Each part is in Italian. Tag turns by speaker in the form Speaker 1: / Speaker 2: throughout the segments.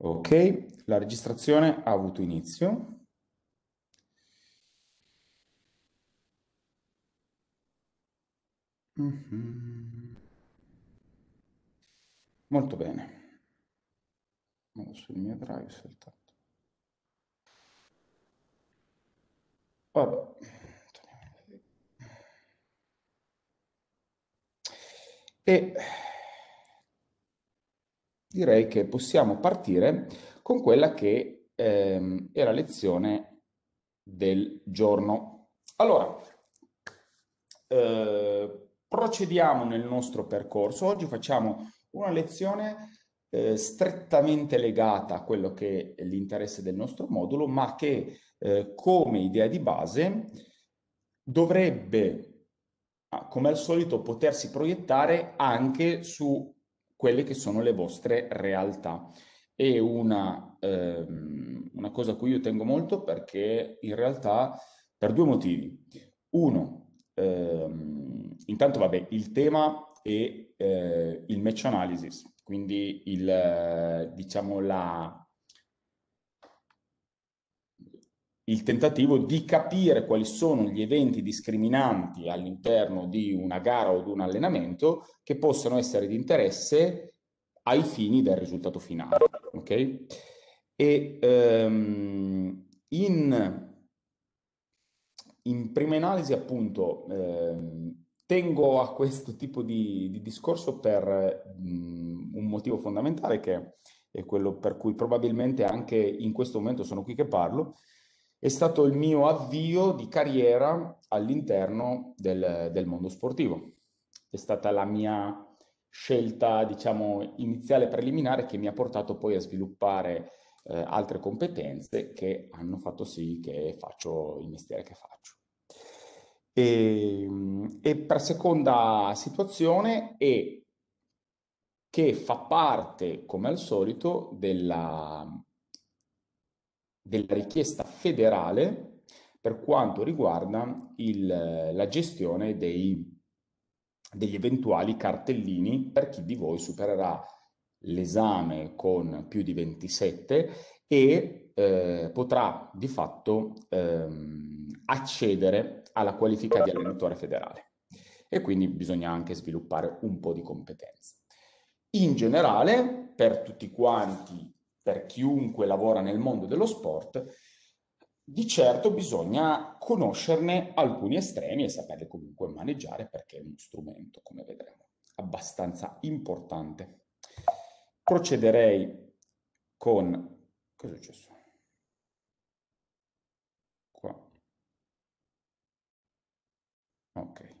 Speaker 1: Ok, la registrazione ha avuto inizio. Mhm. Molto bene. Vado sul mio drive soltanto. Vabbè. E direi che possiamo partire con quella che ehm, è la lezione del giorno. Allora, eh, procediamo nel nostro percorso. Oggi facciamo una lezione eh, strettamente legata a quello che è l'interesse del nostro modulo, ma che eh, come idea di base dovrebbe, ah, come al solito, potersi proiettare anche su quelle che sono le vostre realtà. È una, ehm, una cosa a cui io tengo molto perché in realtà per due motivi. Uno, ehm, intanto vabbè, il tema è eh, il match analysis, quindi il, diciamo la, il tentativo di capire quali sono gli eventi discriminanti all'interno di una gara o di un allenamento che possono essere di interesse ai fini del risultato finale. Ok? E ehm, in, in, prima analisi, appunto, ehm, tengo a questo tipo di, di discorso per mh, un motivo fondamentale che è quello per cui probabilmente anche in questo momento sono qui che parlo, è stato il mio avvio di carriera all'interno del, del mondo sportivo. È stata la mia scelta, diciamo, iniziale preliminare che mi ha portato poi a sviluppare eh, altre competenze che hanno fatto sì che faccio il mestiere che faccio. E, ehm, e per seconda situazione è che fa parte, come al solito, della, della richiesta federale per quanto riguarda il, la gestione dei, degli eventuali cartellini per chi di voi supererà l'esame con più di 27 e eh, potrà di fatto ehm, accedere alla qualifica di allenatore federale e quindi bisogna anche sviluppare un po' di competenze. In generale, per tutti quanti per chiunque lavora nel mondo dello sport, di certo bisogna conoscerne alcuni estremi e saperli comunque maneggiare perché è uno strumento, come vedremo, abbastanza importante. Procederei con... Cosa è successo? Qua. Ok.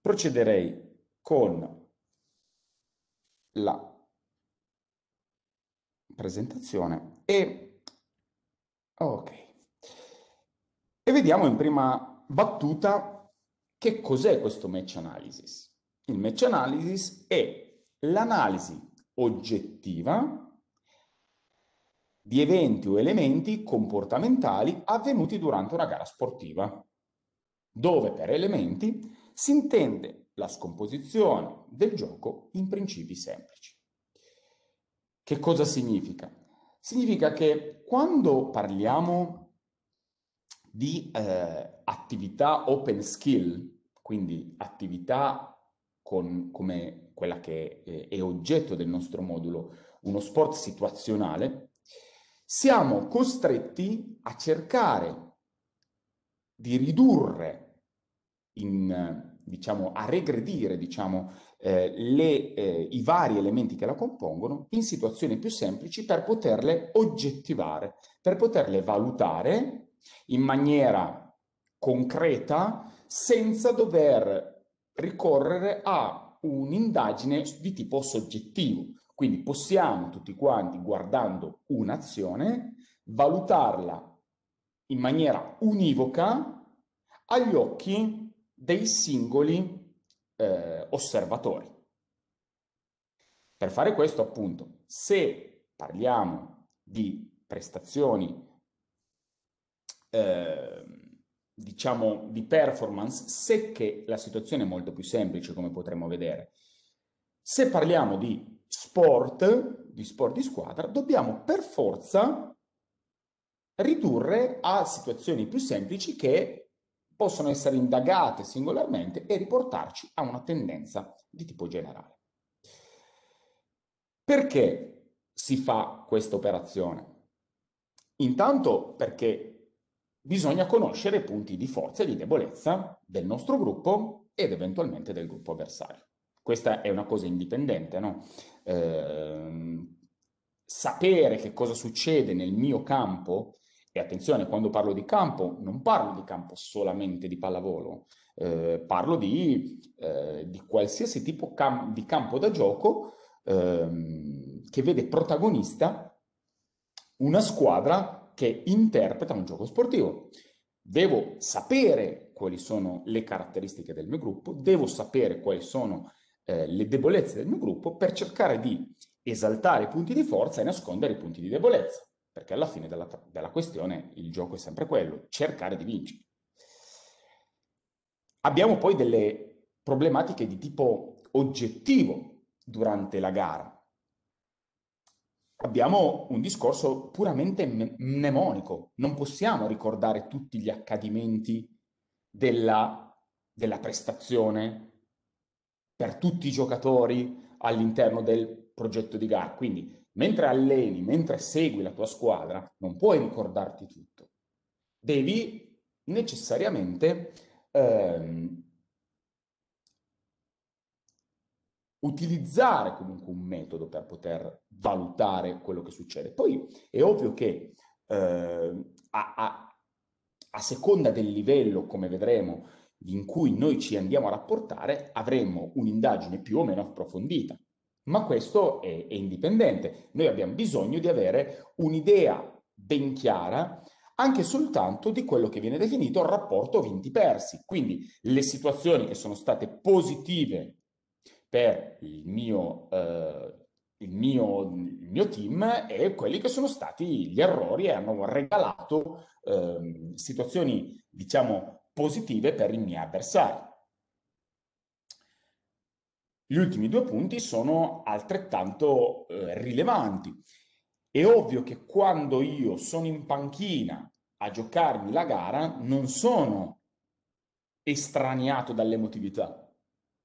Speaker 1: Procederei con la presentazione e ok. E vediamo in prima battuta che cos'è questo match analysis. Il match analysis è l'analisi oggettiva di eventi o elementi comportamentali avvenuti durante una gara sportiva, dove per elementi si intende la scomposizione del gioco in principi semplici. Che cosa significa? Significa che quando parliamo di eh, attività open skill, quindi attività con, come quella che eh, è oggetto del nostro modulo, uno sport situazionale, siamo costretti a cercare di ridurre in, diciamo, a regredire, diciamo, eh, le, eh, i vari elementi che la compongono in situazioni più semplici per poterle oggettivare, per poterle valutare in maniera concreta senza dover ricorrere a un'indagine di tipo soggettivo. Quindi possiamo tutti quanti, guardando un'azione, valutarla in maniera univoca agli occhi dei singoli eh, osservatori. Per fare questo, appunto, se parliamo di prestazioni, eh, diciamo, di performance, se che la situazione è molto più semplice, come potremmo vedere. Se parliamo di sport, di sport di squadra, dobbiamo per forza ridurre a situazioni più semplici che possono essere indagate singolarmente e riportarci a una tendenza di tipo generale. Perché si fa questa operazione? Intanto perché bisogna conoscere i punti di forza e di debolezza del nostro gruppo ed eventualmente del gruppo avversario. Questa è una cosa indipendente, no? Eh, sapere che cosa succede nel mio campo e attenzione, quando parlo di campo, non parlo di campo solamente di pallavolo, eh, parlo di, eh, di, qualsiasi tipo cam- di campo da gioco ehm, che vede protagonista una squadra che interpreta un gioco sportivo. Devo sapere quali sono le caratteristiche del mio gruppo, devo sapere quali sono eh, le debolezze del mio gruppo per cercare di esaltare i punti di forza e nascondere i punti di debolezza perché alla fine della, della questione il gioco è sempre quello, cercare di vincere. Abbiamo poi delle problematiche di tipo oggettivo durante la gara. Abbiamo un discorso puramente mnemonico, non possiamo ricordare tutti gli accadimenti della, della prestazione per tutti i giocatori all'interno del progetto di gara. Quindi mentre alleni, mentre segui la tua squadra, non puoi ricordarti tutto. Devi necessariamente ehm, utilizzare comunque un metodo per poter valutare quello che succede. Poi è ovvio che eh, a, a, a, seconda del livello, come vedremo, in cui noi ci andiamo a rapportare, avremo un'indagine più o meno approfondita ma questo è, è indipendente. Noi abbiamo bisogno di avere un'idea ben chiara anche soltanto di quello che viene definito il rapporto vinti-persi. Quindi le situazioni che sono state positive per il mio, eh, il mio, il mio team e quelli che sono stati gli errori e hanno regalato eh, situazioni, diciamo, positive per i miei avversari. Gli ultimi due punti sono altrettanto eh, rilevanti. È ovvio che quando io sono in panchina a giocarmi la gara, non sono estraniato dall'emotività,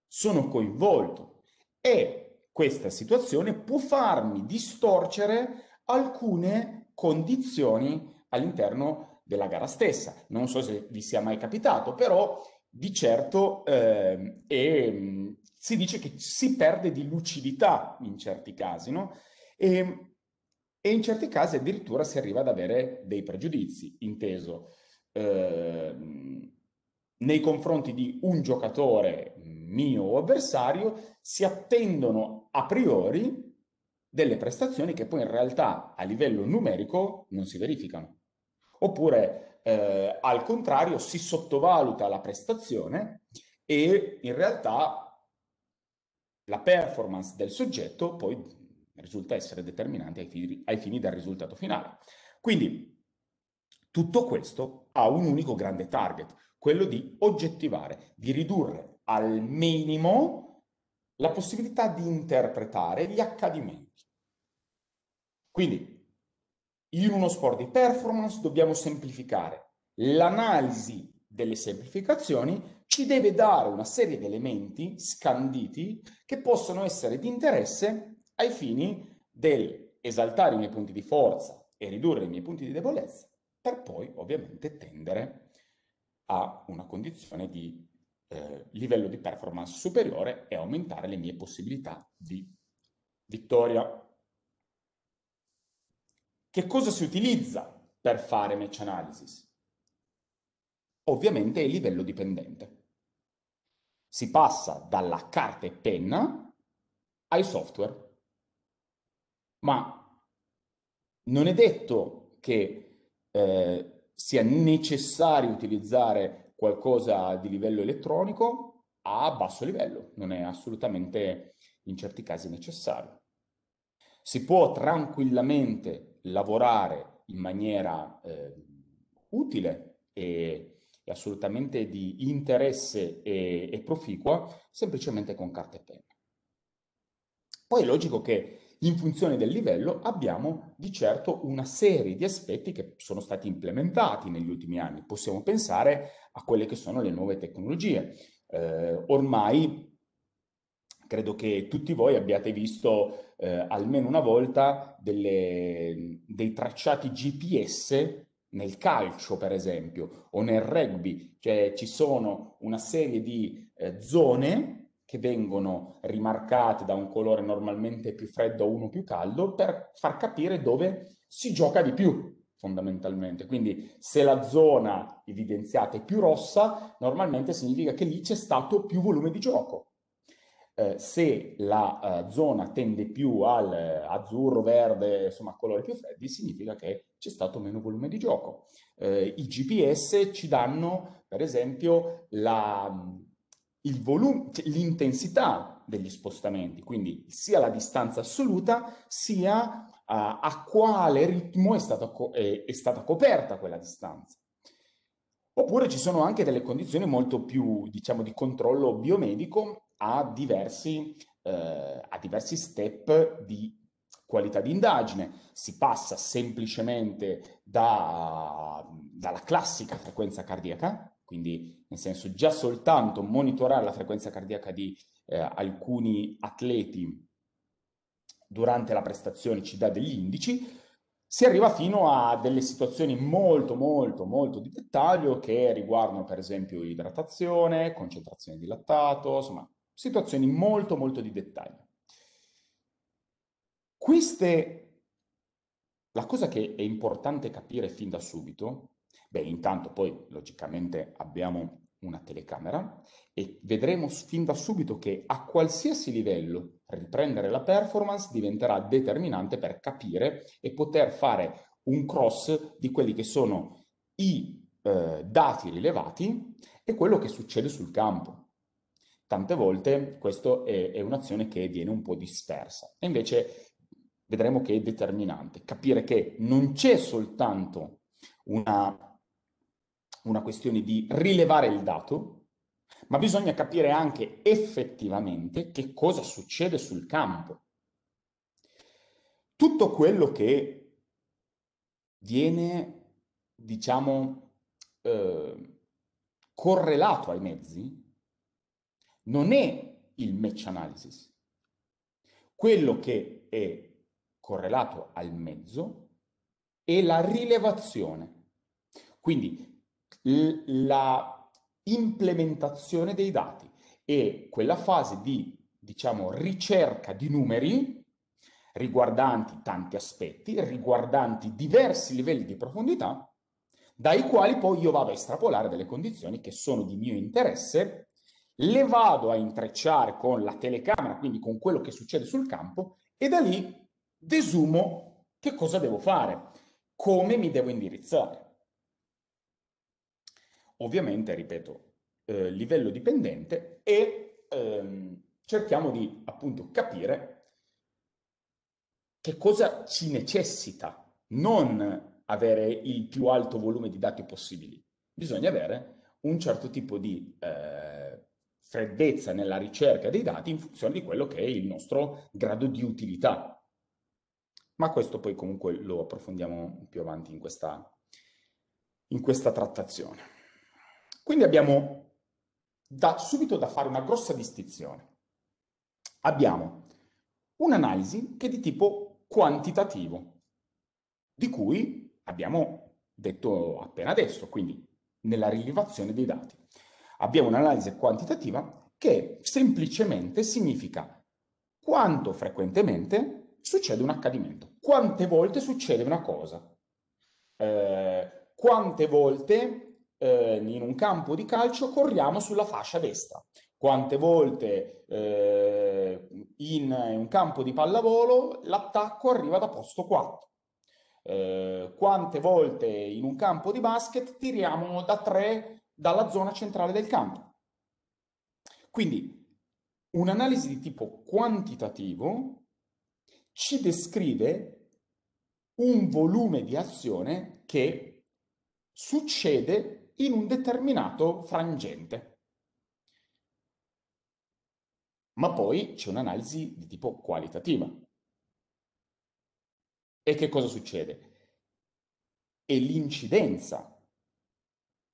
Speaker 1: sono coinvolto e questa situazione può farmi distorcere alcune condizioni all'interno della gara stessa. Non so se vi sia mai capitato, però di certo eh, è, si dice che si perde di lucidità in certi casi, no? E, e in certi casi addirittura si arriva ad avere dei pregiudizi, inteso eh, nei confronti di un giocatore mio o avversario, si attendono a priori delle prestazioni che poi in realtà a livello numerico non si verificano. Oppure eh, al contrario si sottovaluta la prestazione e in realtà la performance del soggetto poi risulta essere determinante ai fini, ai fini del risultato finale. Quindi tutto questo ha un unico grande target, quello di oggettivare, di ridurre al minimo la possibilità di interpretare gli accadimenti. Quindi, in uno sport di performance dobbiamo semplificare. L'analisi delle semplificazioni ci deve dare una serie di elementi scanditi che possono essere di interesse ai fini del esaltare i miei punti di forza e ridurre i miei punti di debolezza, per poi ovviamente tendere a una condizione di eh, livello di performance superiore e aumentare le mie possibilità di vittoria. Che cosa si utilizza per fare match analysis? Ovviamente è livello dipendente si passa dalla carta e penna ai software. Ma non è detto che eh, sia necessario utilizzare qualcosa di livello elettronico a basso livello, non è assolutamente in certi casi necessario. Si può tranquillamente lavorare in maniera eh, utile e e assolutamente di interesse e, e proficua, semplicemente con carta e penna. Poi è logico che in funzione del livello abbiamo di certo una serie di aspetti che sono stati implementati negli ultimi anni. Possiamo pensare a quelle che sono le nuove tecnologie. Eh, ormai credo che tutti voi abbiate visto eh, almeno una volta delle, dei tracciati GPS nel calcio, per esempio, o nel rugby, cioè ci sono una serie di eh, zone che vengono rimarcate da un colore normalmente più freddo o uno più caldo per far capire dove si gioca di più fondamentalmente. Quindi se la zona evidenziata è più rossa, normalmente significa che lì c'è stato più volume di gioco eh, se la eh, zona tende più al eh, azzurro, verde, insomma colori più freddi, significa che c'è stato meno volume di gioco. Eh, I GPS ci danno, per esempio, cioè, l'intensità degli spostamenti, quindi sia la distanza assoluta sia eh, a quale ritmo è stata, è, è stata coperta quella distanza. Oppure ci sono anche delle condizioni molto più, diciamo, di controllo biomedico a diversi, eh, ha diversi step di qualità di indagine, si passa semplicemente da, dalla classica frequenza cardiaca, quindi nel senso già soltanto monitorare la frequenza cardiaca di eh, alcuni atleti durante la prestazione ci dà degli indici, si arriva fino a delle situazioni molto molto molto di dettaglio che riguardano per esempio idratazione, concentrazione di lattato, insomma situazioni molto molto di dettaglio. Queste, la cosa che è importante capire fin da subito, beh intanto poi logicamente abbiamo una telecamera e vedremo fin da subito che a qualsiasi livello riprendere la performance diventerà determinante per capire e poter fare un cross di quelli che sono i eh, dati rilevati e quello che succede sul campo tante volte questa è, è un'azione che viene un po' dispersa. E invece vedremo che è determinante. Capire che non c'è soltanto una, una questione di rilevare il dato, ma bisogna capire anche effettivamente che cosa succede sul campo. Tutto quello che viene, diciamo, eh, correlato ai mezzi non è il match analysis. Quello che è correlato al mezzo è la rilevazione, quindi la implementazione dei dati e quella fase di diciamo, ricerca di numeri riguardanti tanti aspetti, riguardanti diversi livelli di profondità, dai quali poi io vado a estrapolare delle condizioni che sono di mio interesse le vado a intrecciare con la telecamera, quindi con quello che succede sul campo, e da lì desumo che cosa devo fare, come mi devo indirizzare. Ovviamente, ripeto, eh, livello dipendente e ehm, cerchiamo di appunto capire che cosa ci necessita, non avere il più alto volume di dati possibili. Bisogna avere un certo tipo di eh, freddezza nella ricerca dei dati in funzione di quello che è il nostro grado di utilità. Ma questo poi comunque lo approfondiamo più avanti in questa, in questa trattazione. Quindi abbiamo da, subito da fare una grossa distinzione. Abbiamo un'analisi che è di tipo quantitativo, di cui abbiamo detto appena adesso, quindi nella rilevazione dei dati. Abbiamo un'analisi quantitativa che semplicemente significa quanto frequentemente succede un accadimento, quante volte succede una cosa, eh, quante volte eh, in un campo di calcio corriamo sulla fascia destra, quante volte eh, in un campo di pallavolo l'attacco arriva da posto 4, eh, quante volte in un campo di basket tiriamo da 3 dalla zona centrale del campo. Quindi un'analisi di tipo quantitativo ci descrive un volume di azione che succede in un determinato frangente. Ma poi c'è un'analisi di tipo qualitativa. E che cosa succede? È l'incidenza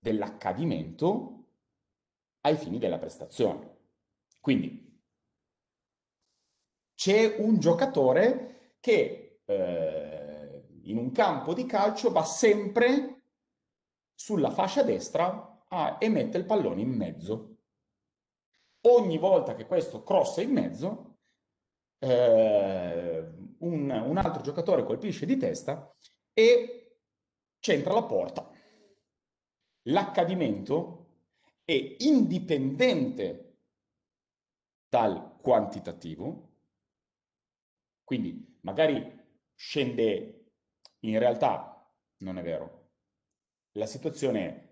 Speaker 1: dell'accadimento ai fini della prestazione. Quindi c'è un giocatore che eh, in un campo di calcio va sempre sulla fascia destra a, e mette il pallone in mezzo. Ogni volta che questo crossa in mezzo, eh, un, un altro giocatore colpisce di testa e c'entra la porta l'accadimento è indipendente dal quantitativo, quindi magari scende, in realtà non è vero, la situazione è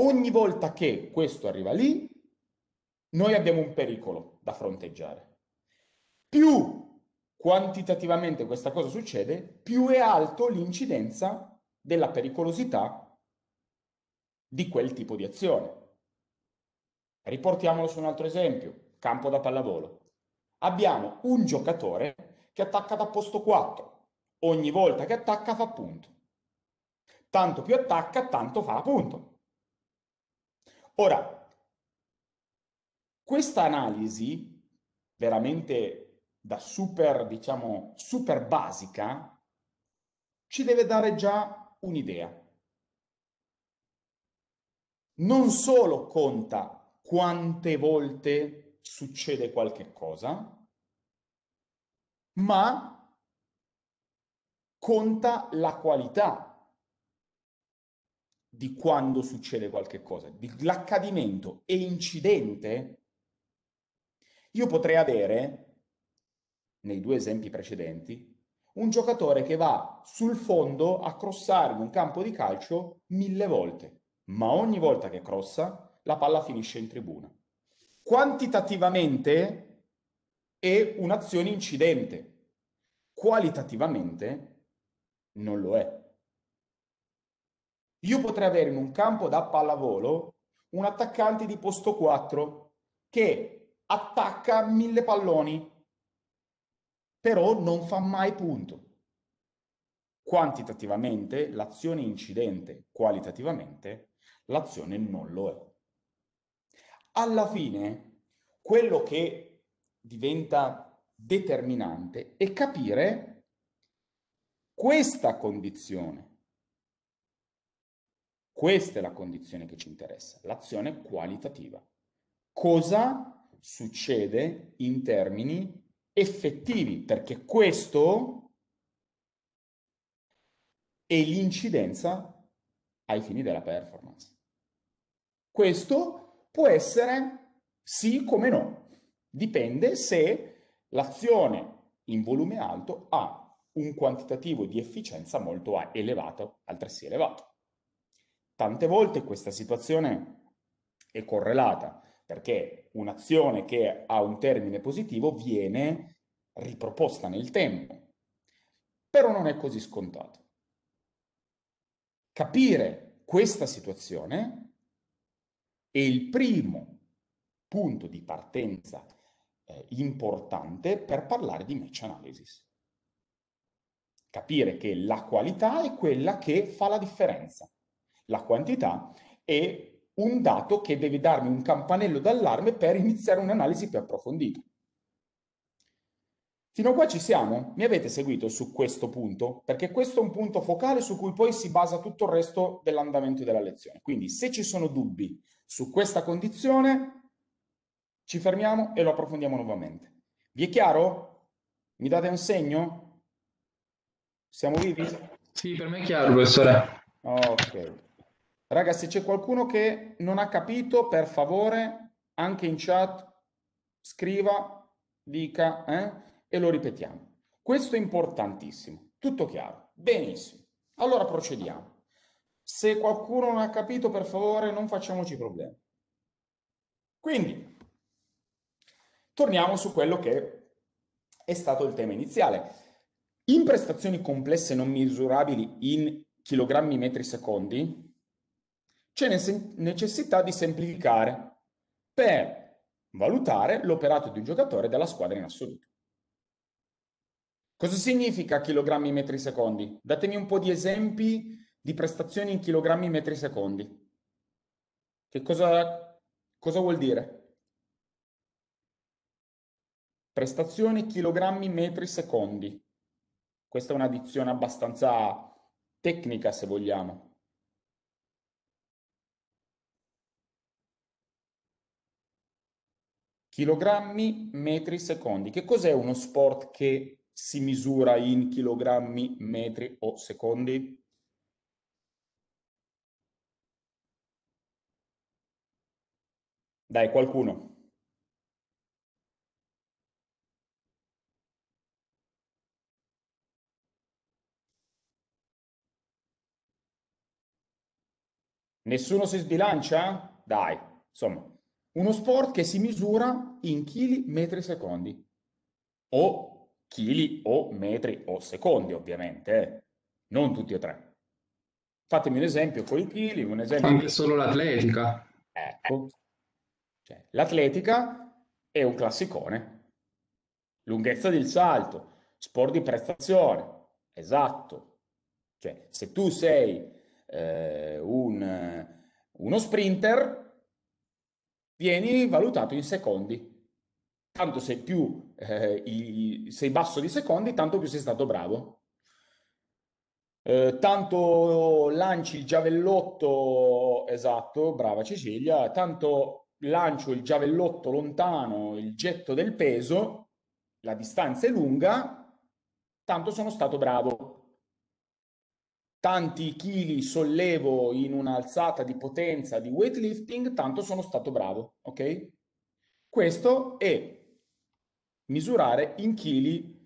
Speaker 1: ogni volta che questo arriva lì, noi abbiamo un pericolo da fronteggiare. Più quantitativamente questa cosa succede, più è alto l'incidenza della pericolosità di quel tipo di azione. Riportiamolo su un altro esempio, campo da pallavolo. Abbiamo un giocatore che attacca da posto 4. Ogni volta che attacca fa punto. Tanto più attacca, tanto fa punto. Ora, questa analisi veramente da super, diciamo, super basica ci deve dare già un'idea non solo conta quante volte succede qualche cosa, ma conta la qualità di quando succede qualche cosa, l'accadimento e incidente, io potrei avere, nei due esempi precedenti, un giocatore che va sul fondo a crossare in un campo di calcio mille volte ma ogni volta che crossa la palla finisce in tribuna. Quantitativamente è un'azione incidente, qualitativamente non lo è. Io potrei avere in un campo da pallavolo un attaccante di posto 4 che attacca mille palloni, però non fa mai punto. Quantitativamente l'azione incidente, qualitativamente L'azione non lo è. Alla fine, quello che diventa determinante è capire questa condizione. Questa è la condizione che ci interessa, l'azione qualitativa. Cosa succede in termini effettivi? Perché questo è l'incidenza ai fini della performance. Questo può essere sì come no, dipende se l'azione in volume alto ha un quantitativo di efficienza molto elevato, altresì elevato. Tante volte questa situazione è correlata perché un'azione che ha un termine positivo viene riproposta nel tempo, però non è così scontato capire questa situazione è il primo punto di partenza eh, importante per parlare di match analysis. Capire che la qualità è quella che fa la differenza. La quantità è un dato che deve darmi un campanello d'allarme per iniziare un'analisi più approfondita. Fino a qua ci siamo? Mi avete seguito su questo punto? Perché questo è un punto focale su cui poi si basa tutto il resto dell'andamento della lezione. Quindi se ci sono dubbi su questa condizione, ci fermiamo e lo approfondiamo nuovamente. Vi è chiaro? Mi date un segno? Siamo vivi? Sì, per me è chiaro, professore. Ok. Raga, se c'è qualcuno che non ha capito, per favore, anche in chat, scriva, dica, eh? e lo ripetiamo. Questo è importantissimo, tutto chiaro. Benissimo. Allora procediamo. Se qualcuno non ha capito, per favore, non facciamoci problemi. Quindi, torniamo su quello che è stato il tema iniziale. In prestazioni complesse non misurabili in chilogrammi metri secondi, c'è necessità di semplificare per valutare l'operato di un giocatore della squadra in assoluto. Cosa significa chilogrammi metri secondi? Datemi un po' di esempi di prestazioni in chilogrammi metri secondi. Che cosa, cosa vuol dire? Prestazioni chilogrammi metri secondi. Questa è un'addizione abbastanza tecnica, se vogliamo. Chilogrammi metri secondi. Che cos'è uno sport che si misura in chilogrammi, metri o secondi? Dai, qualcuno. Nessuno si sbilancia? Dai, insomma, uno sport che si misura in chili metri secondi o chili o metri o secondi, ovviamente, eh. non tutti e tre. Fatemi un esempio con i chili, un esempio... Anche solo l'atletica. Ecco. Cioè, l'atletica è un classicone. Lunghezza del salto, sport di prestazione, esatto. Cioè, se tu sei eh, un, uno sprinter, vieni valutato in secondi. Tanto sei più eh, i, sei basso di secondi, tanto più sei stato bravo. Eh, tanto lanci il giavellotto, esatto, brava Cecilia, tanto lancio il giavellotto lontano, il getto del peso, la distanza è lunga, tanto sono stato bravo. Tanti chili sollevo in un'alzata di potenza di weightlifting, tanto sono stato bravo, ok? Questo è misurare in chili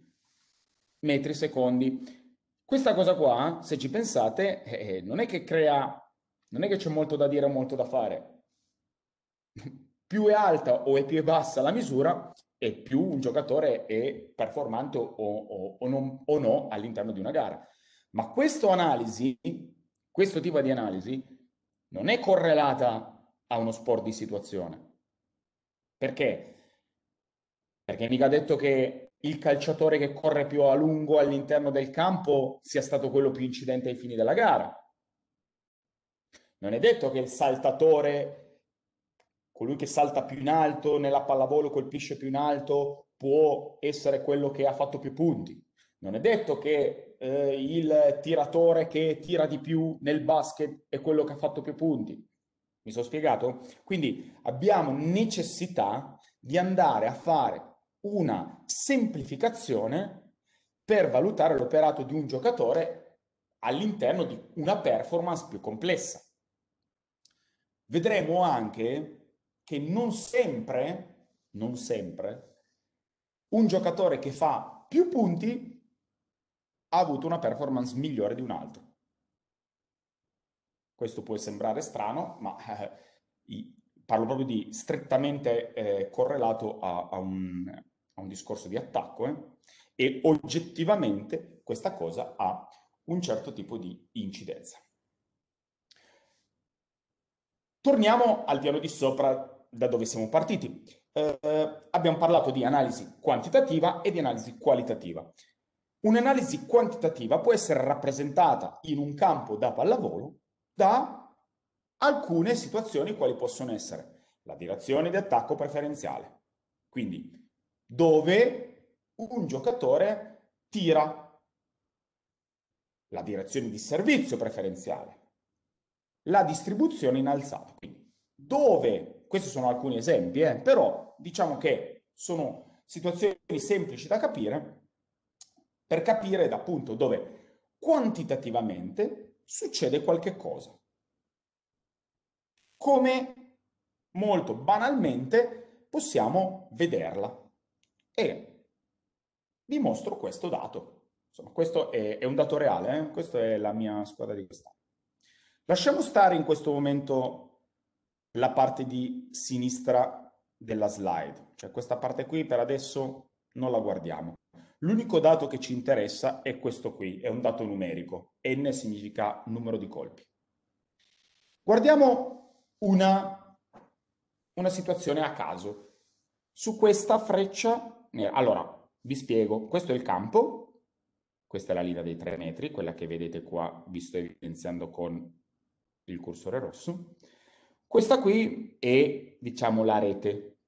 Speaker 1: metri secondi. Questa cosa qua, se ci pensate, eh, eh non è che crea, non è che c'è molto da dire o molto da fare. più è alta o è più è bassa la misura, e più un giocatore è performante o, o, o, non, o no all'interno di una gara. Ma questa analisi, questo tipo di analisi, non è correlata a uno sport di situazione. Perché? perché mica detto che il calciatore che corre più a lungo all'interno del campo sia stato quello più incidente ai fini della gara. Non è detto che il saltatore, colui che salta più in alto nella pallavolo, colpisce più in alto, può essere quello che ha fatto più punti. Non è detto che eh, il tiratore che tira di più nel basket è quello che ha fatto più punti. Mi sono spiegato? Quindi abbiamo necessità di andare a fare una semplificazione per valutare l'operato di un giocatore all'interno di una performance più complessa. Vedremo anche che non sempre, non sempre, un giocatore che fa più punti ha avuto una performance migliore di un altro. Questo può sembrare strano, ma eh, parlo proprio di strettamente eh, correlato a, a, un, a un discorso di attacco eh? e oggettivamente questa cosa ha un certo tipo di incidenza. Torniamo al piano di sopra da dove siamo partiti. Eh, abbiamo parlato di analisi quantitativa e di analisi qualitativa. Un'analisi quantitativa può essere rappresentata in un campo da pallavolo da alcune situazioni quali possono essere la direzione di attacco preferenziale, quindi dove un giocatore tira la direzione di servizio preferenziale, la distribuzione in alzata. Quindi dove, questi sono alcuni esempi, eh, però diciamo che sono situazioni semplici da capire per capire appunto dove quantitativamente succede qualche cosa. Come molto banalmente possiamo vederla e vi mostro questo dato. Insomma, questo è, è un dato reale, eh? questa è la mia squadra di quest'anno. Lasciamo stare in questo momento la parte di sinistra della slide, cioè questa parte qui per adesso non la guardiamo. L'unico dato che ci interessa è questo qui, è un dato numerico. N significa numero di colpi. Guardiamo una, una situazione a caso. Su questa freccia eh, allora, vi spiego, questo è il campo, questa è la linea dei tre metri, quella che vedete qua, vi sto evidenziando con il cursore rosso. Questa qui è, diciamo, la rete,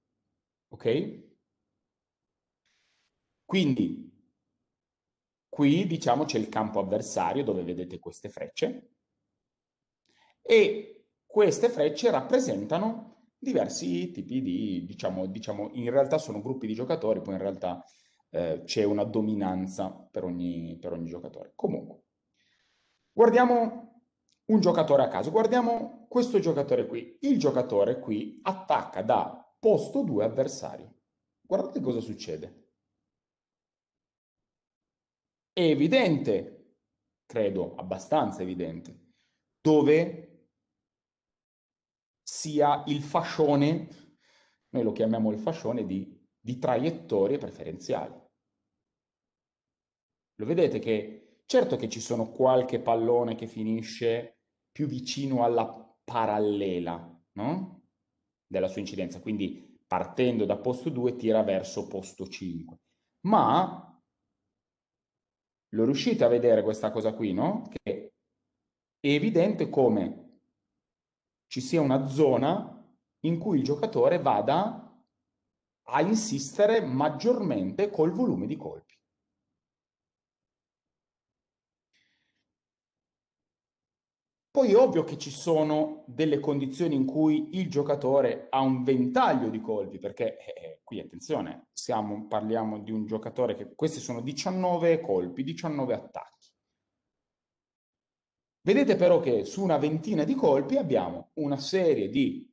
Speaker 1: ok? Quindi, qui, diciamo, c'è il campo avversario, dove vedete queste frecce, e queste frecce rappresentano diversi tipi di, diciamo, diciamo, in realtà sono gruppi di giocatori, poi in realtà eh, c'è una dominanza per ogni, per ogni giocatore. Comunque, guardiamo un giocatore a caso, guardiamo questo giocatore qui. Il giocatore qui attacca da posto 2 avversario. Guardate cosa succede. È evidente, credo abbastanza evidente, dove sia il fascione, noi lo chiamiamo il fascione di, di traiettorie preferenziali. Lo vedete che certo che ci sono qualche pallone che finisce più vicino alla parallela no? della sua incidenza, quindi partendo da posto 2 tira verso posto 5. Ma lo riuscite a vedere questa cosa qui, no? Che è evidente come ci sia una zona in cui il giocatore vada a insistere maggiormente col volume di colpi. Poi è ovvio che ci sono delle condizioni in cui il giocatore ha un ventaglio di colpi, perché eh, eh qui attenzione, siamo, parliamo di un giocatore che questi sono 19 colpi, 19 attacchi Vedete però che su una ventina di colpi abbiamo una serie di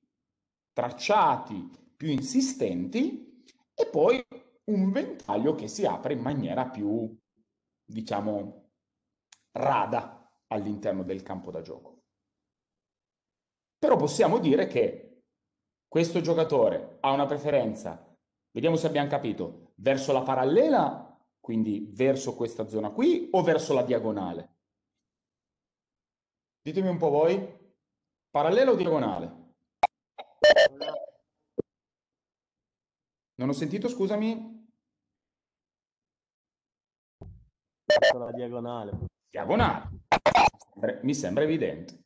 Speaker 1: tracciati più insistenti e poi un ventaglio che si apre in maniera più, diciamo, rada all'interno del campo da gioco. Però possiamo dire che questo giocatore ha una preferenza, vediamo se abbiamo capito, verso la parallela, quindi verso questa zona qui o verso la diagonale. Ditemi un po' voi. Parallelo o diagonale? Non ho sentito, scusami. La diagonale. Diagonale. Mi sembra evidente.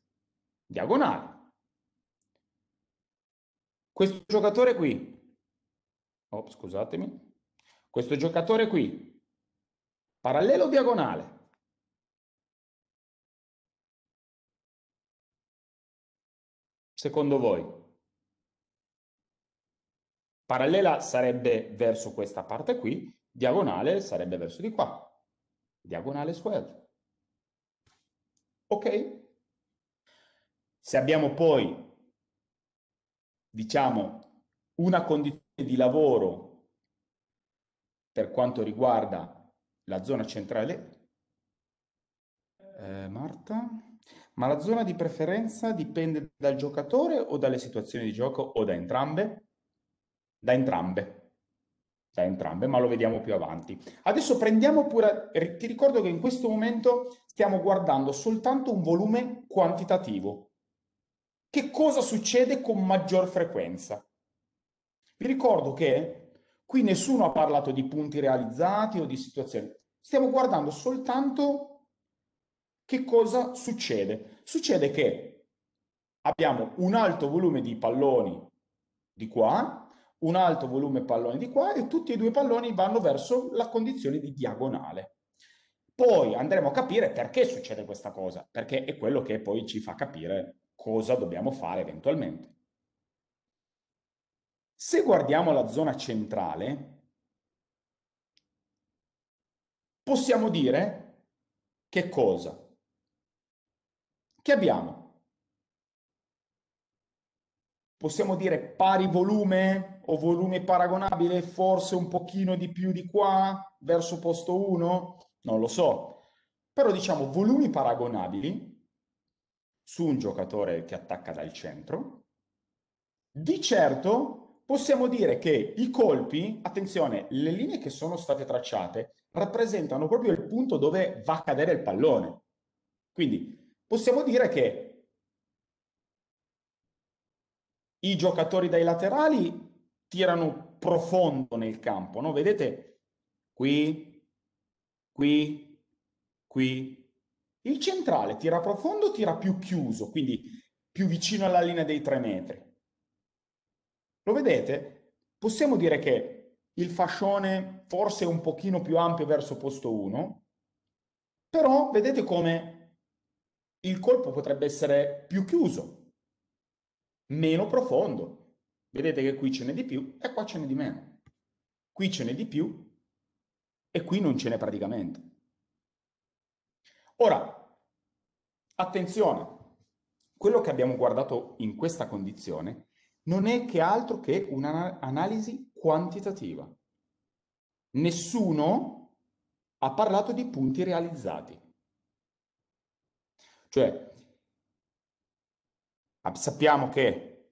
Speaker 1: Diagonale. Questo giocatore qui. Oh, scusatemi. Questo giocatore qui. Parallelo o diagonale? secondo voi? Parallela sarebbe verso questa parte qui, diagonale sarebbe verso di qua. Diagonale square. Ok? Se abbiamo poi, diciamo, una condizione di lavoro per quanto riguarda la zona centrale, eh, Marta... Ma la zona di preferenza dipende dal giocatore o dalle situazioni di gioco o da entrambe? Da entrambe. Da entrambe, ma lo vediamo più avanti. Adesso prendiamo pure... Ti ricordo che in questo momento stiamo guardando soltanto un volume quantitativo. Che cosa succede con maggior frequenza? Vi ricordo che qui nessuno ha parlato di punti realizzati o di situazioni. Stiamo guardando soltanto che cosa succede? Succede che abbiamo un alto volume di palloni di qua, un alto volume palloni di qua e tutti e due i palloni vanno verso la condizione di diagonale. Poi andremo a capire perché succede questa cosa, perché è quello che poi ci fa capire cosa dobbiamo fare eventualmente. Se guardiamo la zona centrale, possiamo dire che cosa? Che abbiamo? Possiamo dire pari volume o volume paragonabile, forse un pochino di più di qua, verso posto 1? Non lo so. Però diciamo volumi paragonabili su un giocatore che attacca dal centro. Di certo possiamo dire che i colpi, attenzione, le linee che sono state tracciate rappresentano proprio il punto dove va a cadere il pallone. Quindi possiamo dire che i giocatori dai laterali tirano profondo nel campo, no? Vedete qui, qui, qui. Il centrale tira profondo, tira più chiuso, quindi più vicino alla linea dei tre metri. Lo vedete? Possiamo dire che il fascione forse è un pochino più ampio verso posto 1, però vedete come il colpo potrebbe essere più chiuso, meno profondo. Vedete che qui ce n'è di più e qua ce n'è di meno. Qui ce n'è di più e qui non ce n'è praticamente. Ora, attenzione, quello che abbiamo guardato in questa condizione non è che altro che un'analisi quantitativa. Nessuno ha parlato di punti realizzati. Cioè, sappiamo che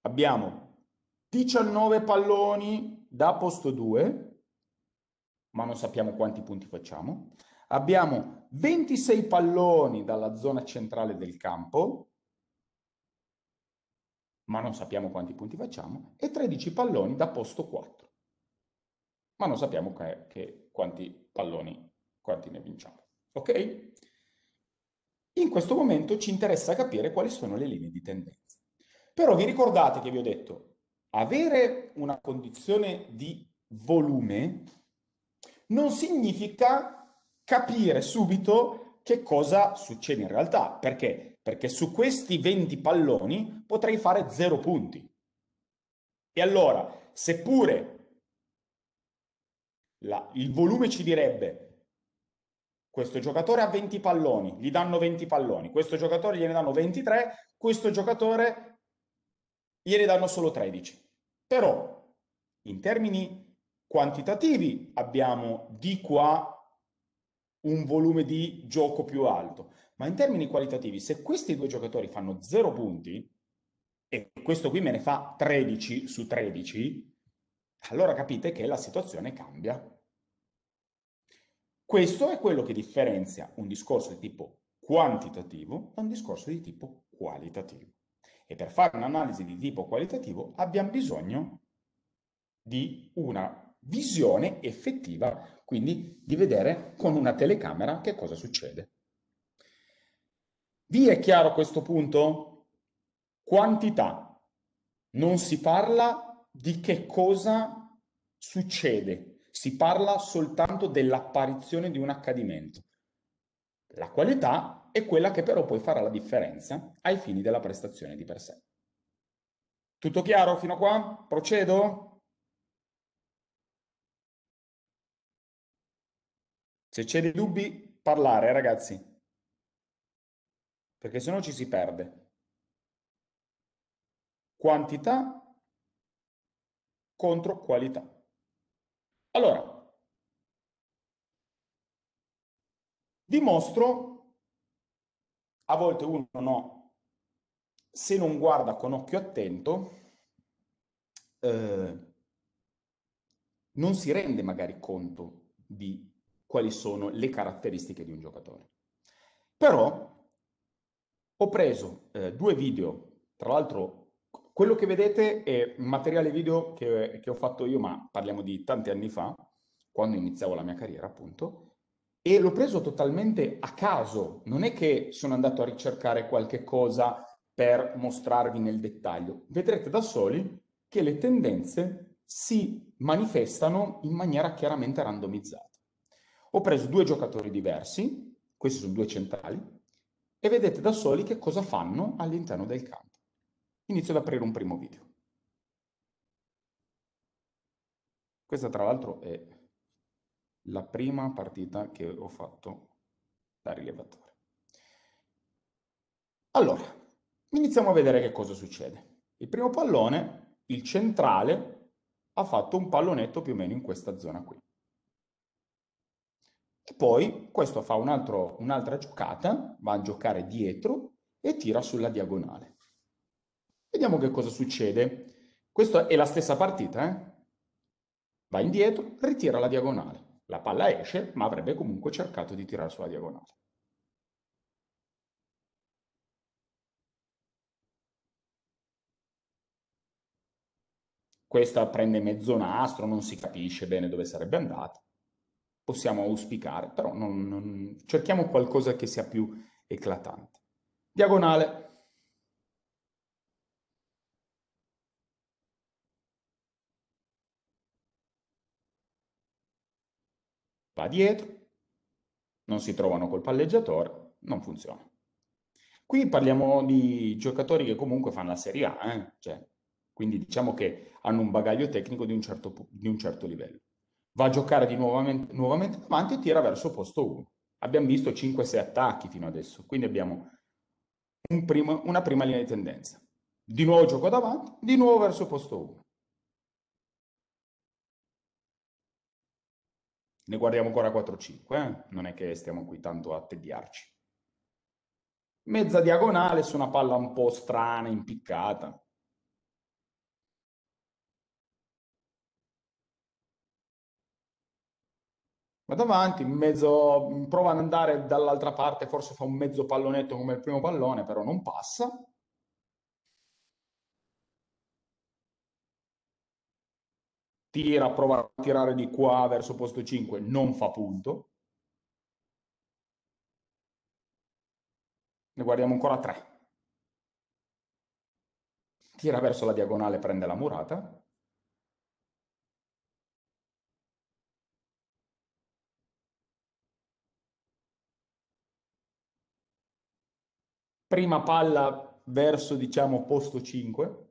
Speaker 1: abbiamo 19 palloni da posto 2, ma non sappiamo quanti punti facciamo. Abbiamo 26 palloni dalla zona centrale del campo, ma non sappiamo quanti punti facciamo, e 13 palloni da posto 4, ma non sappiamo che, che quanti palloni, quanti ne vinciamo. Ok? In questo momento ci interessa capire quali sono le linee di tendenza. Però vi ricordate che vi ho detto, avere una condizione di volume non significa capire subito che cosa succede in realtà. Perché? Perché su questi 20 palloni potrei fare 0 punti. E allora, seppure la, il volume ci direbbe questo giocatore ha 20 palloni, gli danno 20 palloni, questo giocatore gliene danno 23, questo giocatore gliene danno solo 13. Però in termini quantitativi abbiamo di qua un volume di gioco più alto, ma in termini qualitativi se questi due giocatori fanno 0 punti, e questo qui me ne fa 13 su 13, allora capite che la situazione cambia. Questo è quello che differenzia un discorso di tipo quantitativo da un discorso di tipo qualitativo. E per fare un'analisi di tipo qualitativo abbiamo bisogno di una visione effettiva, quindi di vedere con una telecamera che cosa succede. Vi è chiaro questo punto? Quantità. Non si parla di che cosa succede si parla soltanto dell'apparizione di un accadimento. La qualità è quella che però poi farà la differenza ai fini della prestazione di per sé. Tutto chiaro fino a qua? Procedo? Se c'è dei dubbi, parlare ragazzi, perché se no ci si perde. Quantità contro qualità. Allora, vi mostro, a volte uno no, se non guarda con occhio attento, eh, non si rende magari conto di quali sono le caratteristiche di un giocatore. Però ho preso eh, due video, tra l'altro quello che vedete è materiale video che, che ho fatto io, ma parliamo di tanti anni fa, quando iniziavo la mia carriera appunto, e l'ho preso totalmente a caso. Non è che sono andato a ricercare qualche cosa per mostrarvi nel dettaglio. Vedrete da soli che le tendenze si manifestano in maniera chiaramente randomizzata. Ho preso due giocatori diversi, questi sono due centrali, e vedete da soli che cosa fanno all'interno del campo inizio ad aprire un primo video. Questa tra l'altro è la prima partita che ho fatto da rilevatore. Allora, iniziamo a vedere che cosa succede. Il primo pallone, il centrale, ha fatto un pallonetto più o meno in questa zona qui. E poi questo fa un'altra un giocata, va a giocare dietro e tira sulla diagonale. Vediamo che cosa succede. Questa è la stessa partita, eh? va indietro, ritira la diagonale. La palla esce, ma avrebbe comunque cercato di tirare sulla diagonale. Questa prende mezzo nastro, non si capisce bene dove sarebbe andata. Possiamo auspicare, però non, non... cerchiamo qualcosa che sia più eclatante. Diagonale, va dietro, non si trovano col palleggiatore, non funziona. Qui parliamo di giocatori che comunque fanno la Serie A, eh? cioè, quindi diciamo che hanno un bagaglio tecnico di un certo, di un certo livello. Va a giocare di nuovamente, nuovamente davanti e tira verso posto 1. Abbiamo visto 5-6 attacchi fino adesso, quindi abbiamo un primo, una prima linea di tendenza. Di nuovo gioco davanti, di nuovo verso posto 1. Ne guardiamo ancora 4-5, eh? non è che stiamo qui tanto a tediarci. Mezza diagonale su una palla un po' strana, impiccata. Vado avanti, mezzo, prova ad andare dall'altra parte, forse fa un mezzo pallonetto come il primo pallone, però non passa. tira, prova a tirare di qua verso posto 5, non fa punto. Ne guardiamo ancora 3. Tira verso la diagonale, prende la murata. Prima palla verso, diciamo, posto 5.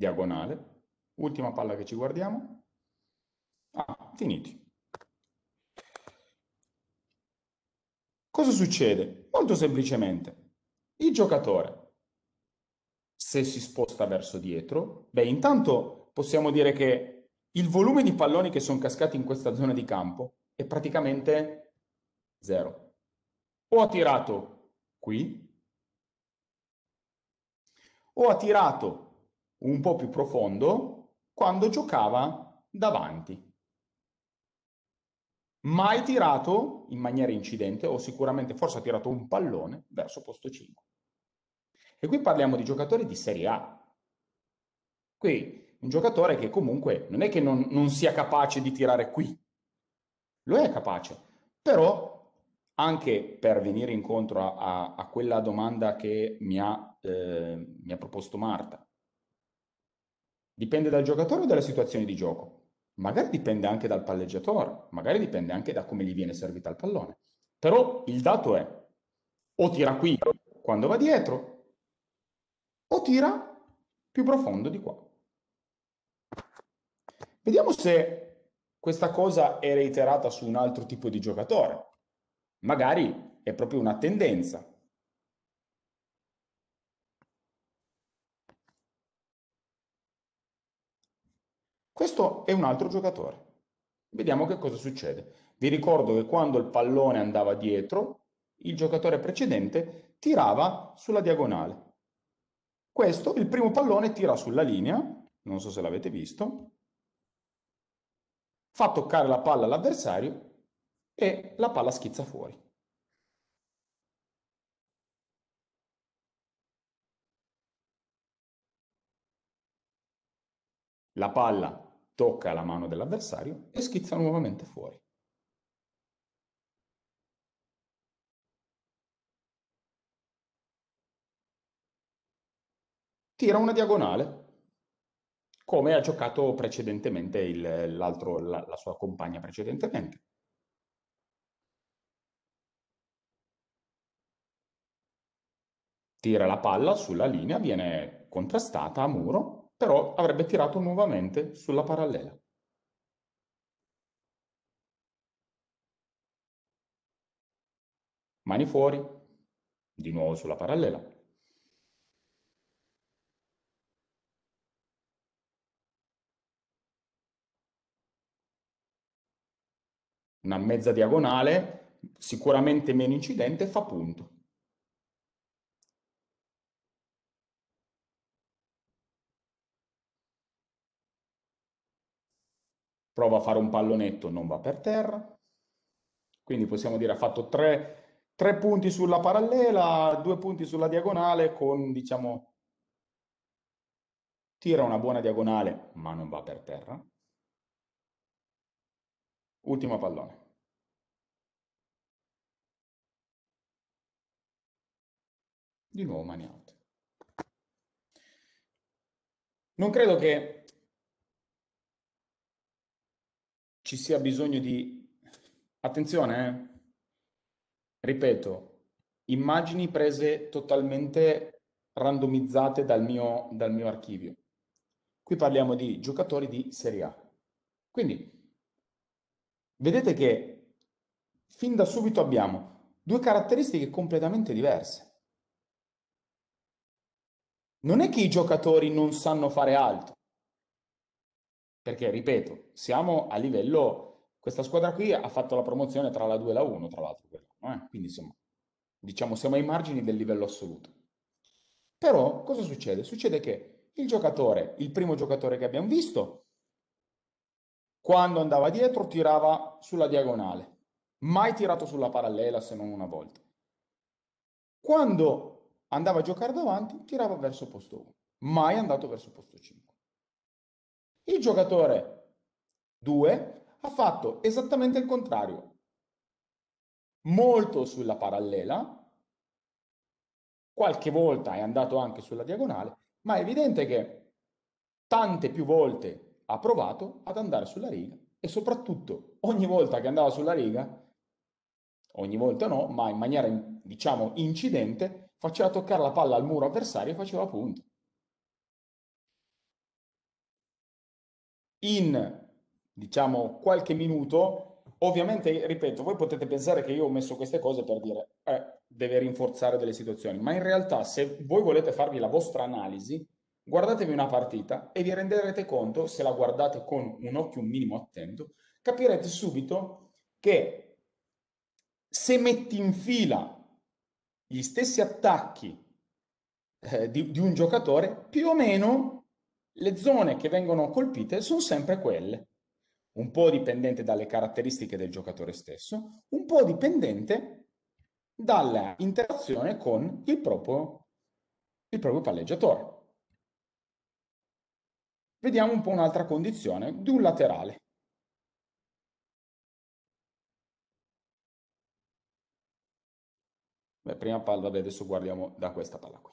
Speaker 1: diagonale, ultima palla che ci guardiamo, ah, finiti. Cosa succede? Molto semplicemente, il giocatore, se si sposta verso dietro, beh, intanto possiamo dire che il volume di palloni che sono cascati in questa zona di campo è praticamente zero. O ha tirato qui, o ha tirato un po' più profondo quando giocava davanti. Mai tirato in maniera incidente o sicuramente forse ha tirato un pallone verso posto 5. E qui parliamo di giocatori di Serie A. Qui un giocatore che comunque non è che non, non sia capace di tirare qui, lo è capace, però anche per venire incontro a, a, a quella domanda che mi ha, eh, mi ha proposto Marta, Dipende dal giocatore o dalla situazione di gioco? Magari dipende anche dal palleggiatore, magari dipende anche da come gli viene servita il pallone. Però il dato è o tira qui quando va dietro o tira più profondo di qua. Vediamo se questa cosa è reiterata su un altro tipo di giocatore. Magari è proprio una tendenza. Questo è un altro giocatore. Vediamo che cosa succede. Vi ricordo che quando il pallone andava dietro, il giocatore precedente tirava sulla diagonale. Questo, il primo pallone, tira sulla linea, non so se l'avete visto, fa toccare la palla all'avversario e la palla schizza fuori. La palla tocca la mano dell'avversario e schizza nuovamente fuori. Tira una diagonale, come ha giocato precedentemente il, la, la sua compagna precedentemente. Tira la palla sulla linea, viene contrastata a muro però avrebbe tirato nuovamente sulla parallela. Mani fuori, di nuovo sulla parallela. Una mezza diagonale, sicuramente meno incidente, fa punto. prova a fare un pallonetto, non va per terra. Quindi possiamo dire ha fatto tre, tre punti sulla parallela, due punti sulla diagonale con, diciamo, tira una buona diagonale ma non va per terra. Ultimo pallone. Di nuovo mani Non credo che ci sia bisogno di... Attenzione, eh? ripeto, immagini prese totalmente randomizzate dal mio, dal mio archivio. Qui parliamo di giocatori di Serie A. Quindi, vedete che fin da subito abbiamo due caratteristiche completamente diverse. Non è che i giocatori non sanno fare altro, perché, ripeto, siamo a livello... Questa squadra qui ha fatto la promozione tra la 2 e la 1, tra l'altro. Eh? Quindi, insomma, diciamo, siamo ai margini del livello assoluto. Però, cosa succede? Succede che il giocatore, il primo giocatore che abbiamo visto, quando andava dietro tirava sulla diagonale, mai tirato sulla parallela se non una volta. Quando andava a giocare davanti, tirava verso posto 1, mai andato verso posto 5. Il giocatore 2 ha fatto esattamente il contrario, molto sulla parallela, qualche volta è andato anche sulla diagonale, ma è evidente che tante più volte ha provato ad andare sulla riga e soprattutto ogni volta che andava sulla riga, ogni volta no, ma in maniera diciamo incidente, faceva toccare la palla al muro avversario e faceva punto. in diciamo qualche minuto. Ovviamente, ripeto, voi potete pensare che io ho messo queste cose per dire eh, deve rinforzare delle situazioni, ma in realtà se voi volete farvi la vostra analisi, guardatevi una partita e vi renderete conto, se la guardate con un occhio un minimo attento, capirete subito che se metti in fila gli stessi attacchi eh, di, di un giocatore, più o meno le zone che vengono colpite sono sempre quelle, un po' dipendente dalle caratteristiche del giocatore stesso, un po' dipendente dall'interazione con il proprio, il proprio palleggiatore. Vediamo un po' un'altra condizione di un laterale. Beh, prima palla, vabbè, adesso guardiamo da questa palla qui.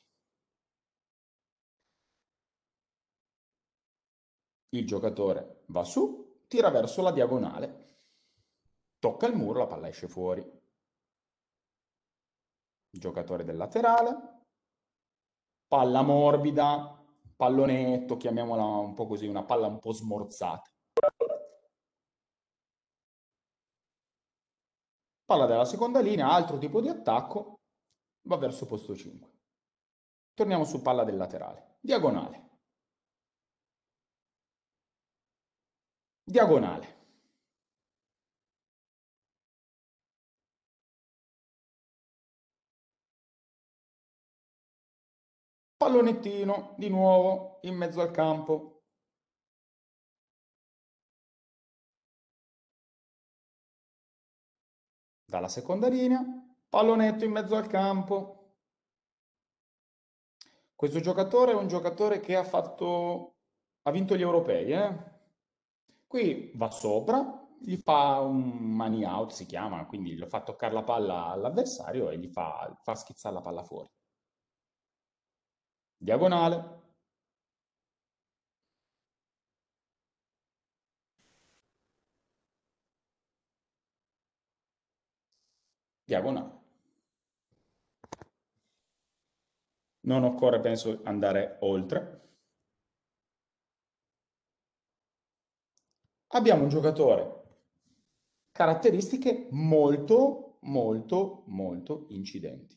Speaker 1: il giocatore va su, tira verso la diagonale, tocca il muro, la palla esce fuori. Il giocatore del laterale, palla morbida, pallonetto, chiamiamola un po' così, una palla un po' smorzata. Palla della seconda linea, altro tipo di attacco, va verso posto 5. Torniamo su palla del laterale, diagonale diagonale pallonettino di nuovo in mezzo al campo dalla seconda linea, pallonetto in mezzo al campo. Questo giocatore è un giocatore che ha, fatto, ha vinto gli europei, eh? Qui va sopra, gli fa un money out, si chiama, quindi lo fa toccare la palla all'avversario e gli fa, fa schizzare la palla fuori. Diagonale. Diagonale. Non occorre, penso, andare oltre. abbiamo un giocatore caratteristiche molto, molto, molto incidenti.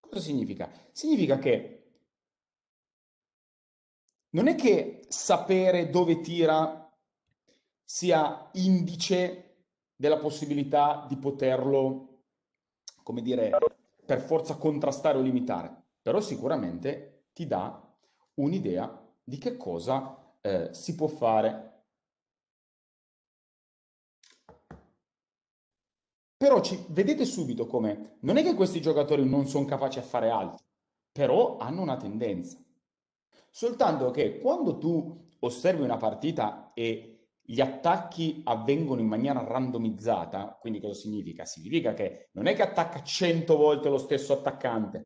Speaker 1: Cosa significa? Significa che non è che sapere dove tira sia indice della possibilità di poterlo, come dire, per forza contrastare o limitare, però sicuramente ti dà un'idea di che cosa eh, si può fare Però ci, vedete subito come non è che questi giocatori non sono capaci a fare altro, però hanno una tendenza. Soltanto che quando tu osservi una partita e gli attacchi avvengono in maniera randomizzata, quindi cosa significa? Significa che non è che attacca 100 volte lo stesso attaccante,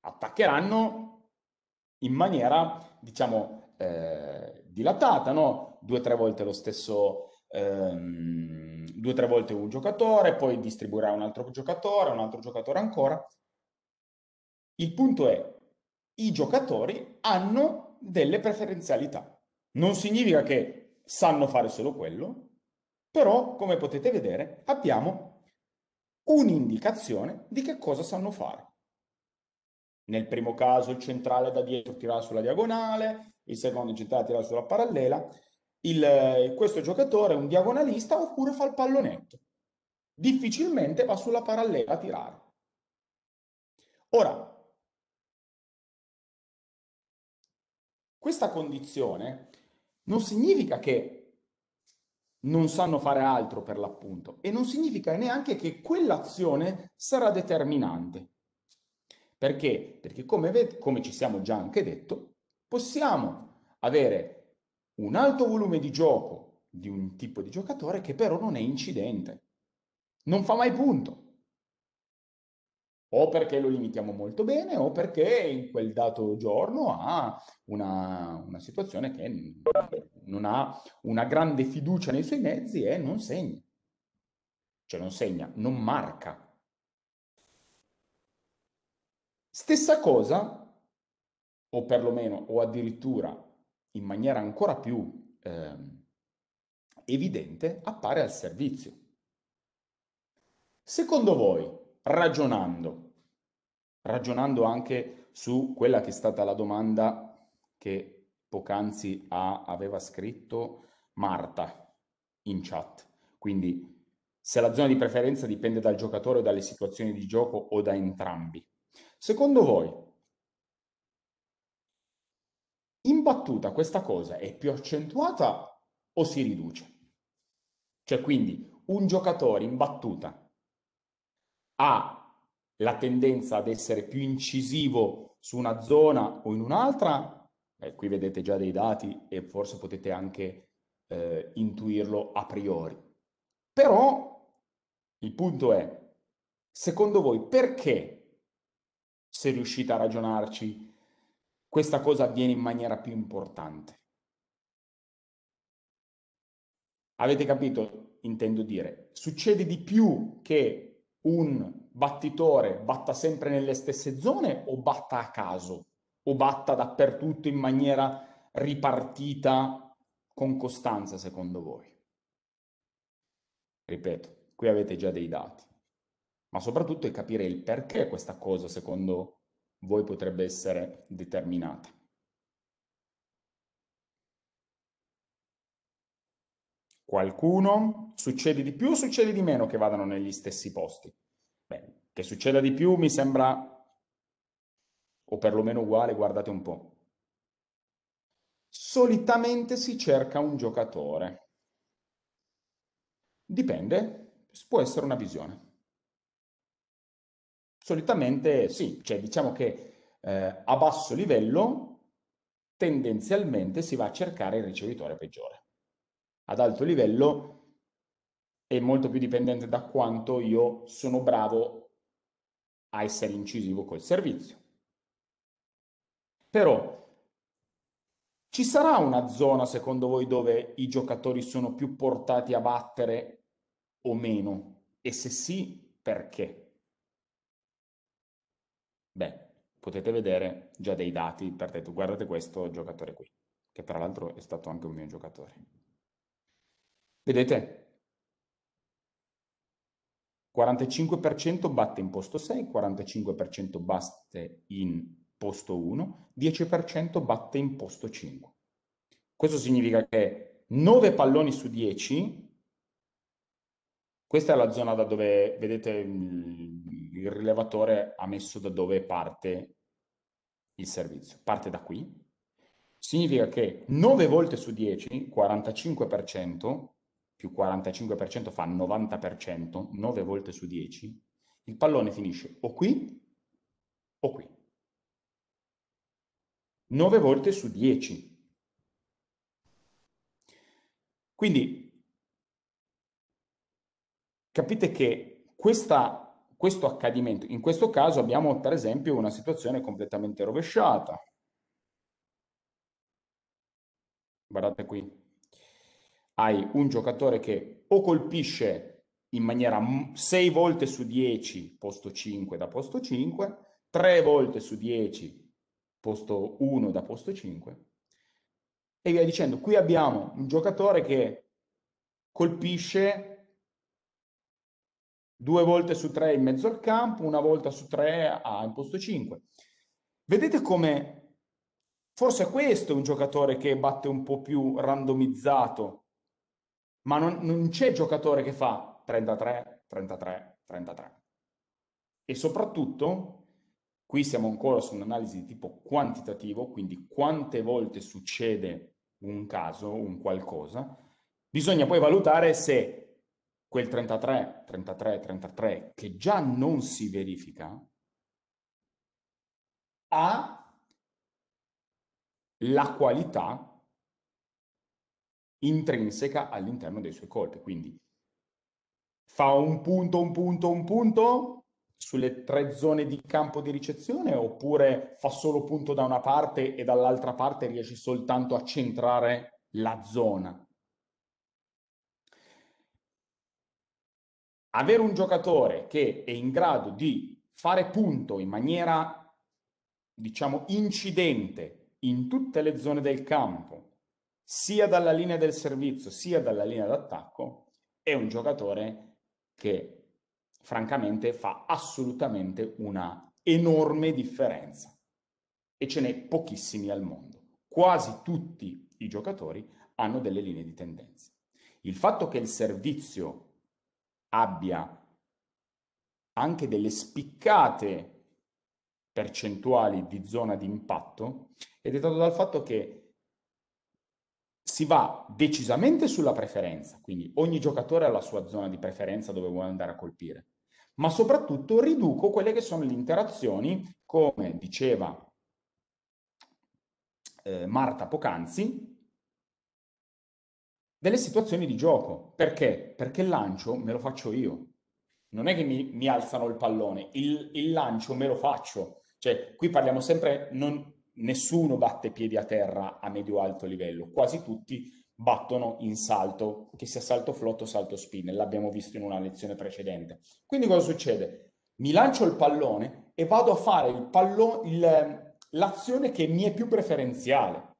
Speaker 1: attaccheranno in maniera, diciamo, eh, dilatata, no? Due o tre volte lo stesso... Ehm, due o tre volte un giocatore, poi distribuirà un altro giocatore, un altro giocatore ancora. Il punto è, i giocatori hanno delle preferenzialità. Non significa che sanno fare solo quello, però, come potete vedere, abbiamo un'indicazione di che cosa sanno fare. Nel primo caso il centrale da dietro tirerà sulla diagonale, il secondo il centrale tirerà sulla parallela il, questo giocatore è un diagonalista oppure fa il pallonetto. Difficilmente va sulla parallela a tirare. Ora, questa condizione non significa che non sanno fare altro per l'appunto e non significa neanche che quell'azione sarà determinante. Perché? Perché come, come ci siamo già anche detto, possiamo avere un alto volume di gioco di un tipo di giocatore che però non è incidente, non fa mai punto. O perché lo limitiamo molto bene, o perché in quel dato giorno ha una, una situazione che non ha una grande fiducia nei suoi mezzi e non segna. Cioè non segna, non marca. Stessa cosa, o perlomeno, o addirittura in maniera ancora più eh, evidente appare al servizio. Secondo voi, ragionando, ragionando anche su quella che è stata la domanda che poc'anzi aveva scritto Marta in chat, quindi se la zona di preferenza dipende dal giocatore o dalle situazioni di gioco o da entrambi. Secondo voi, battuta questa cosa è più accentuata o si riduce? Cioè quindi un giocatore in battuta ha la tendenza ad essere più incisivo su una zona o in un'altra? Eh, qui vedete già dei dati e forse potete anche eh, intuirlo a priori. Però il punto è, secondo voi perché, se riuscite a ragionarci, questa cosa avviene in maniera più importante. Avete capito? Intendo dire, succede di più che un battitore batta sempre nelle stesse zone o batta a caso o batta dappertutto in maniera ripartita con costanza secondo voi? Ripeto, qui avete già dei dati, ma soprattutto è capire il perché questa cosa secondo voi potrebbe essere determinata. Qualcuno succede di più o succede di meno che vadano negli stessi posti? Beh, che succeda di più mi sembra o perlomeno uguale, guardate un po'. Solitamente si cerca un giocatore. Dipende, può essere una visione. Solitamente sì, cioè diciamo che eh, a basso livello tendenzialmente si va a cercare il ricevitore peggiore. Ad alto livello è molto più dipendente da quanto io sono bravo a essere incisivo col servizio. Però ci sarà una zona, secondo voi, dove i giocatori sono più portati a battere o meno? E se sì, perché? Beh, potete vedere già dei dati per detto guardate questo giocatore qui, che tra l'altro è stato anche un mio giocatore. Vedete? 45% batte in posto 6, 45% batte in posto 1, 10% batte in posto 5. Questo significa che 9 palloni su 10, questa è la zona da dove vedete il rilevatore ha messo da dove parte il servizio. Parte da qui. Significa che 9 volte su 10, 45%, più 45% fa 90%, 9 volte su 10, il pallone finisce o qui o qui. 9 volte su 10. Quindi capite che questa questo accadimento. In questo caso abbiamo per esempio una situazione completamente rovesciata. Guardate qui. Hai un giocatore che o colpisce in maniera 6 volte su 10 posto 5 da posto 5, 3 volte su 10 posto 1 da posto 5 e via dicendo. Qui abbiamo un giocatore che colpisce due volte su tre in mezzo al campo, una volta su tre a imposto 5. Vedete come forse questo è un giocatore che batte un po' più randomizzato, ma non, non c'è giocatore che fa 33, 33, 33. E soprattutto, qui siamo ancora su un'analisi di tipo quantitativo, quindi quante volte succede un caso, un qualcosa, bisogna poi valutare se quel 33, 33, 33 che già non si verifica ha la qualità intrinseca all'interno dei suoi colpi. Quindi fa un punto, un punto, un punto sulle tre zone di campo di ricezione oppure fa solo punto da una parte e dall'altra parte riesce soltanto a centrare la zona avere un giocatore che è in grado di fare punto in maniera, diciamo, incidente in tutte le zone del campo, sia dalla linea del servizio sia dalla linea d'attacco, è un giocatore che francamente fa assolutamente una enorme differenza e ce n'è pochissimi al mondo. Quasi tutti i giocatori hanno delle linee di tendenza. Il fatto che il servizio abbia anche delle spiccate percentuali di zona di impatto è dettato dal fatto che si va decisamente sulla preferenza, quindi ogni giocatore ha la sua zona di preferenza dove vuole andare a colpire, ma soprattutto riduco quelle che sono le interazioni, come diceva eh, Marta Pocanzi, delle situazioni di gioco. Perché? Perché il lancio me lo faccio io. Non è che mi, mi alzano il pallone, il, il, lancio me lo faccio. Cioè, qui parliamo sempre, non, nessuno batte piedi a terra a medio-alto livello, quasi tutti battono in salto, che sia salto flotto o salto spin, l'abbiamo visto in una lezione precedente. Quindi cosa succede? Mi lancio il pallone e vado a fare il pallo, il, l'azione che mi è più preferenziale.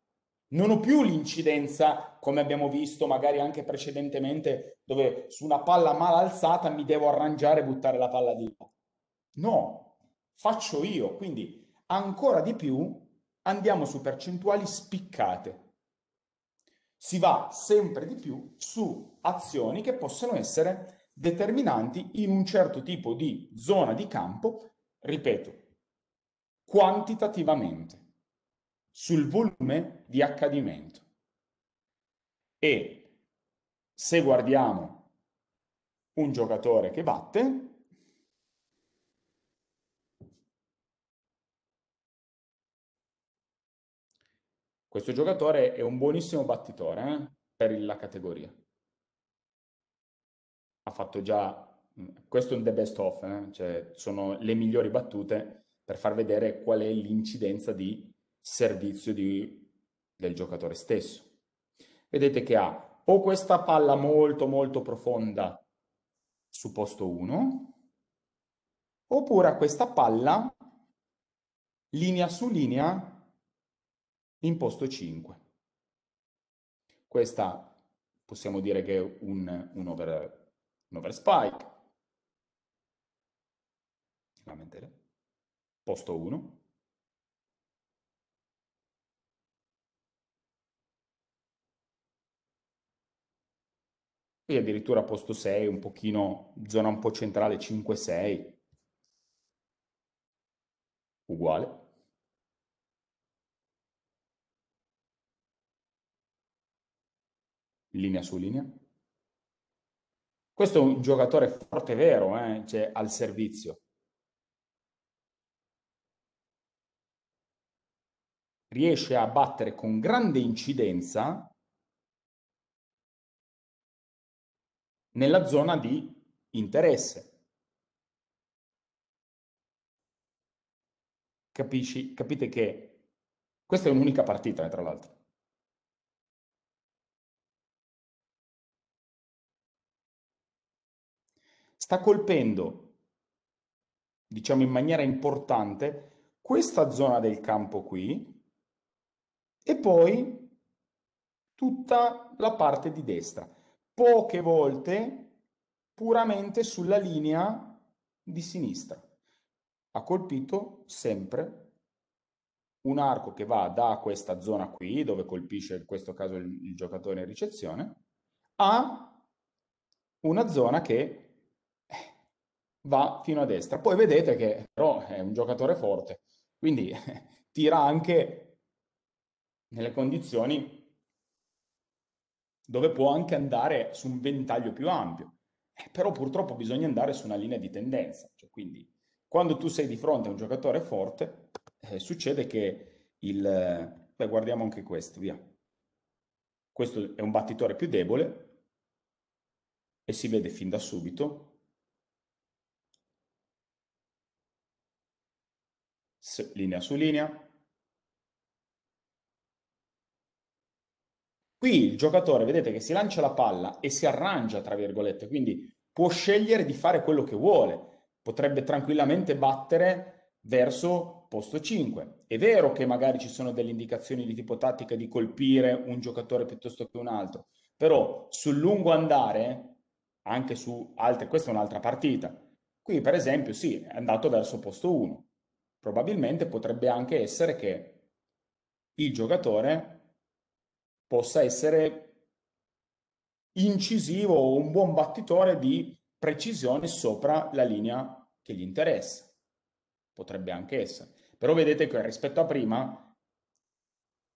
Speaker 1: Non ho più l'incidenza come abbiamo visto magari anche precedentemente, dove su una palla mal alzata mi devo arrangiare e buttare la palla di là. No, faccio io, quindi ancora di più andiamo su percentuali spiccate. Si va sempre di più su azioni che possono essere determinanti in un certo tipo di zona di campo, ripeto, quantitativamente, sul volume di accadimento. E se guardiamo un giocatore che batte, questo giocatore è un buonissimo battitore eh, per la categoria. Ha fatto già mm, questo è un the best of, eh? cioè sono le migliori battute per far vedere qual è l'incidenza di servizio di, del giocatore stesso vedete che ha o questa palla molto molto profonda su posto 1, oppure a questa palla linea su linea in posto 5. Questa possiamo dire che è un, un, over, un over spike. Posto 1. Qui addirittura posto 6, un pochino, zona un po' centrale, 5-6. Uguale. Linea su linea. Questo è un giocatore forte vero, eh? cioè al servizio. Riesce a battere con grande incidenza nella zona di interesse. Capisci? Capite che questa è un'unica partita, eh, tra l'altro. Sta colpendo, diciamo in maniera importante, questa zona del campo qui e poi tutta la parte di destra poche volte puramente sulla linea di sinistra. Ha colpito sempre un arco che va da questa zona qui, dove colpisce in questo caso il, il giocatore in ricezione, a una zona che eh, va fino a destra. Poi vedete che però è un giocatore forte, quindi eh, tira anche nelle condizioni dove può anche andare su un ventaglio più ampio. Eh, però purtroppo bisogna andare su una linea di tendenza. Cioè, quindi, quando tu sei di fronte a un giocatore forte, eh, succede che il... Beh, guardiamo anche questo, via. Questo è un battitore più debole e si vede fin da subito linea su linea, Qui il giocatore, vedete che si lancia la palla e si arrangia, tra virgolette, quindi può scegliere di fare quello che vuole, potrebbe tranquillamente battere verso posto 5. È vero che magari ci sono delle indicazioni di tipo tattica di colpire un giocatore piuttosto che un altro, però sul lungo andare, anche su altre, questa è un'altra partita, qui per esempio sì, è andato verso posto 1, probabilmente potrebbe anche essere che il giocatore possa essere incisivo o un buon battitore di precisione sopra la linea che gli interessa. Potrebbe anche essere. Però vedete che rispetto a prima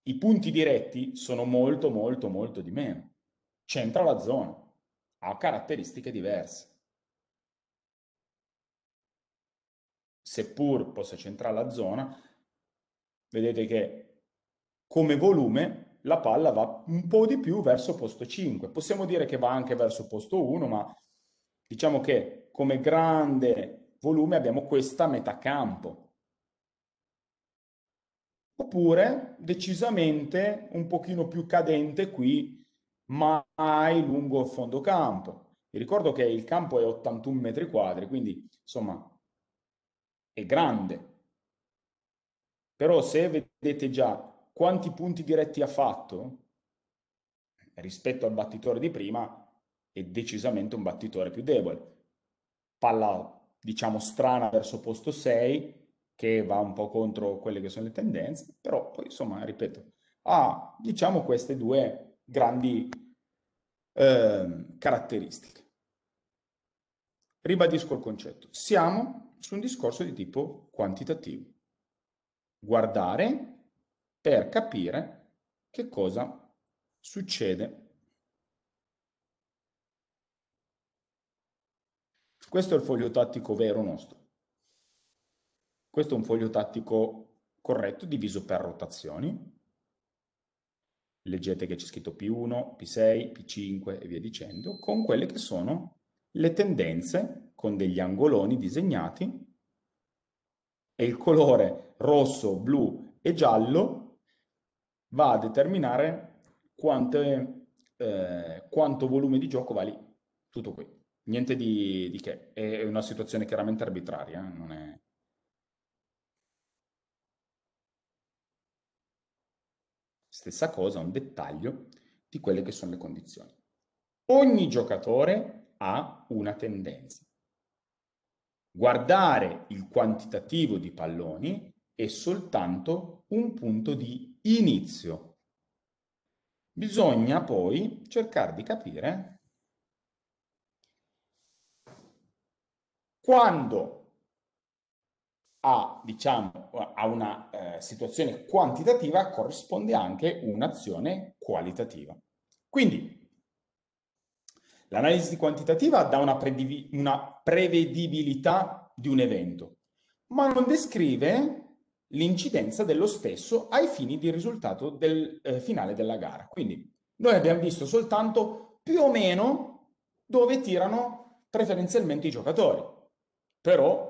Speaker 1: i punti diretti sono molto molto molto di meno. C'entra la zona, ha caratteristiche diverse. Seppur possa centrare la zona, vedete che come volume la palla va un po' di più verso posto 5. Possiamo dire che va anche verso posto 1, ma diciamo che come grande volume abbiamo questa metà campo. Oppure decisamente un pochino più cadente qui, mai lungo il fondo campo. Vi ricordo che il campo è 81 metri quadri, quindi insomma è grande. Però se vedete già quanti punti diretti ha fatto rispetto al battitore di prima è decisamente un battitore più debole. Palla, diciamo, strana verso posto 6, che va un po' contro quelle che sono le tendenze, però poi, insomma, ripeto, ha, diciamo, queste due grandi eh, caratteristiche. Ribadisco il concetto. Siamo su un discorso di tipo quantitativo. Guardare per capire che cosa succede. Questo è il foglio tattico vero nostro. Questo è un foglio tattico corretto diviso per rotazioni. Leggete che c'è scritto P1, P6, P5 e via dicendo, con quelle che sono le tendenze con degli angoloni disegnati e il colore rosso, blu e giallo va a determinare quante, eh, quanto volume di gioco va lì. Tutto qui. Niente di, di che. È una situazione chiaramente arbitraria, eh, non è... Stessa cosa, un dettaglio di quelle che sono le condizioni. Ogni giocatore ha una tendenza. Guardare il quantitativo di palloni è soltanto un punto di inizio. Bisogna poi cercare di capire quando a, diciamo, a una eh, situazione quantitativa corrisponde anche un'azione qualitativa. Quindi l'analisi quantitativa dà una, una prevedibilità di un evento, ma non descrive l'incidenza dello stesso ai fini del risultato del eh, finale della gara. Quindi noi abbiamo visto soltanto più o meno dove tirano preferenzialmente i giocatori, però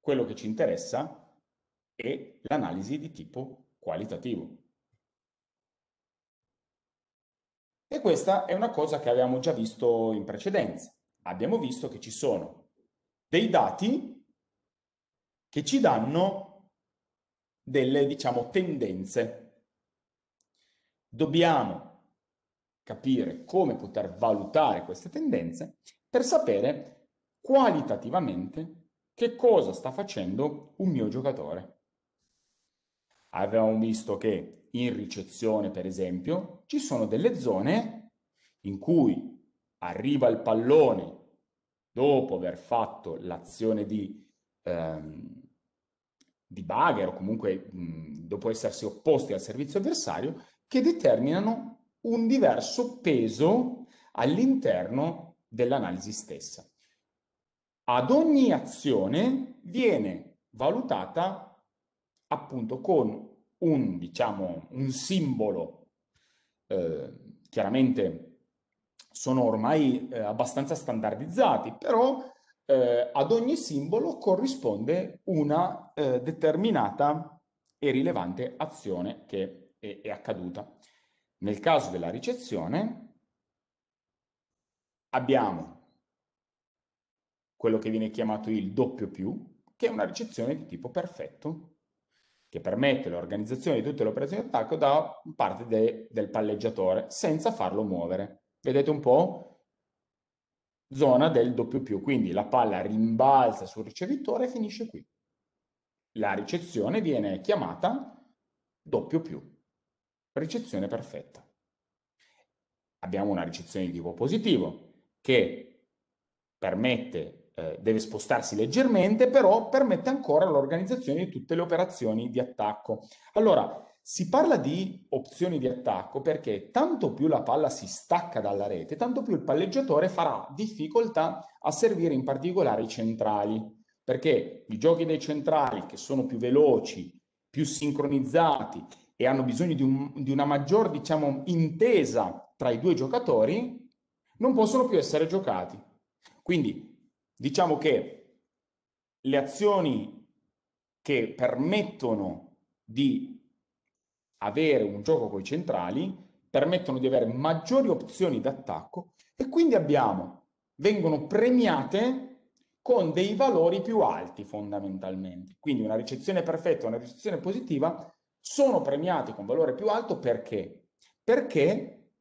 Speaker 1: quello che ci interessa è l'analisi di tipo qualitativo. E questa è una cosa che avevamo già visto in precedenza. Abbiamo visto che ci sono dei dati che ci danno delle, diciamo, tendenze. Dobbiamo capire come poter valutare queste tendenze per sapere qualitativamente che cosa sta facendo un mio giocatore. Avevamo visto che in ricezione, per esempio, ci sono delle zone in cui arriva il pallone dopo aver fatto l'azione di, ehm, di bugger o comunque mh, dopo essersi opposti al servizio avversario che determinano un diverso peso all'interno dell'analisi stessa. Ad ogni azione viene valutata appunto con un, diciamo, un simbolo, eh, chiaramente sono ormai eh, abbastanza standardizzati, però eh, ad ogni simbolo corrisponde una eh, determinata e rilevante azione che è, è accaduta. Nel caso della ricezione abbiamo quello che viene chiamato il doppio più, che è una ricezione di tipo perfetto, che permette l'organizzazione di tutte le operazioni d'attacco da parte de, del palleggiatore senza farlo muovere. Vedete un po' zona del doppio più, quindi la palla rimbalza sul ricevitore e finisce qui. La ricezione viene chiamata doppio più, ricezione perfetta. Abbiamo una ricezione di tipo positivo che permette, eh, deve spostarsi leggermente, però permette ancora l'organizzazione di tutte le operazioni di attacco. Allora, si parla di opzioni di attacco perché tanto più la palla si stacca dalla rete, tanto più il palleggiatore farà difficoltà a servire in particolare i centrali, perché i giochi dei centrali che sono più veloci, più sincronizzati e hanno bisogno di, un, di una maggior diciamo, intesa tra i due giocatori, non possono più essere giocati. Quindi diciamo che le azioni che permettono di avere un gioco con i centrali permettono di avere maggiori opzioni d'attacco e quindi abbiamo, vengono premiate con dei valori più alti fondamentalmente. Quindi una ricezione perfetta una ricezione positiva sono premiati con valore più alto perché? Perché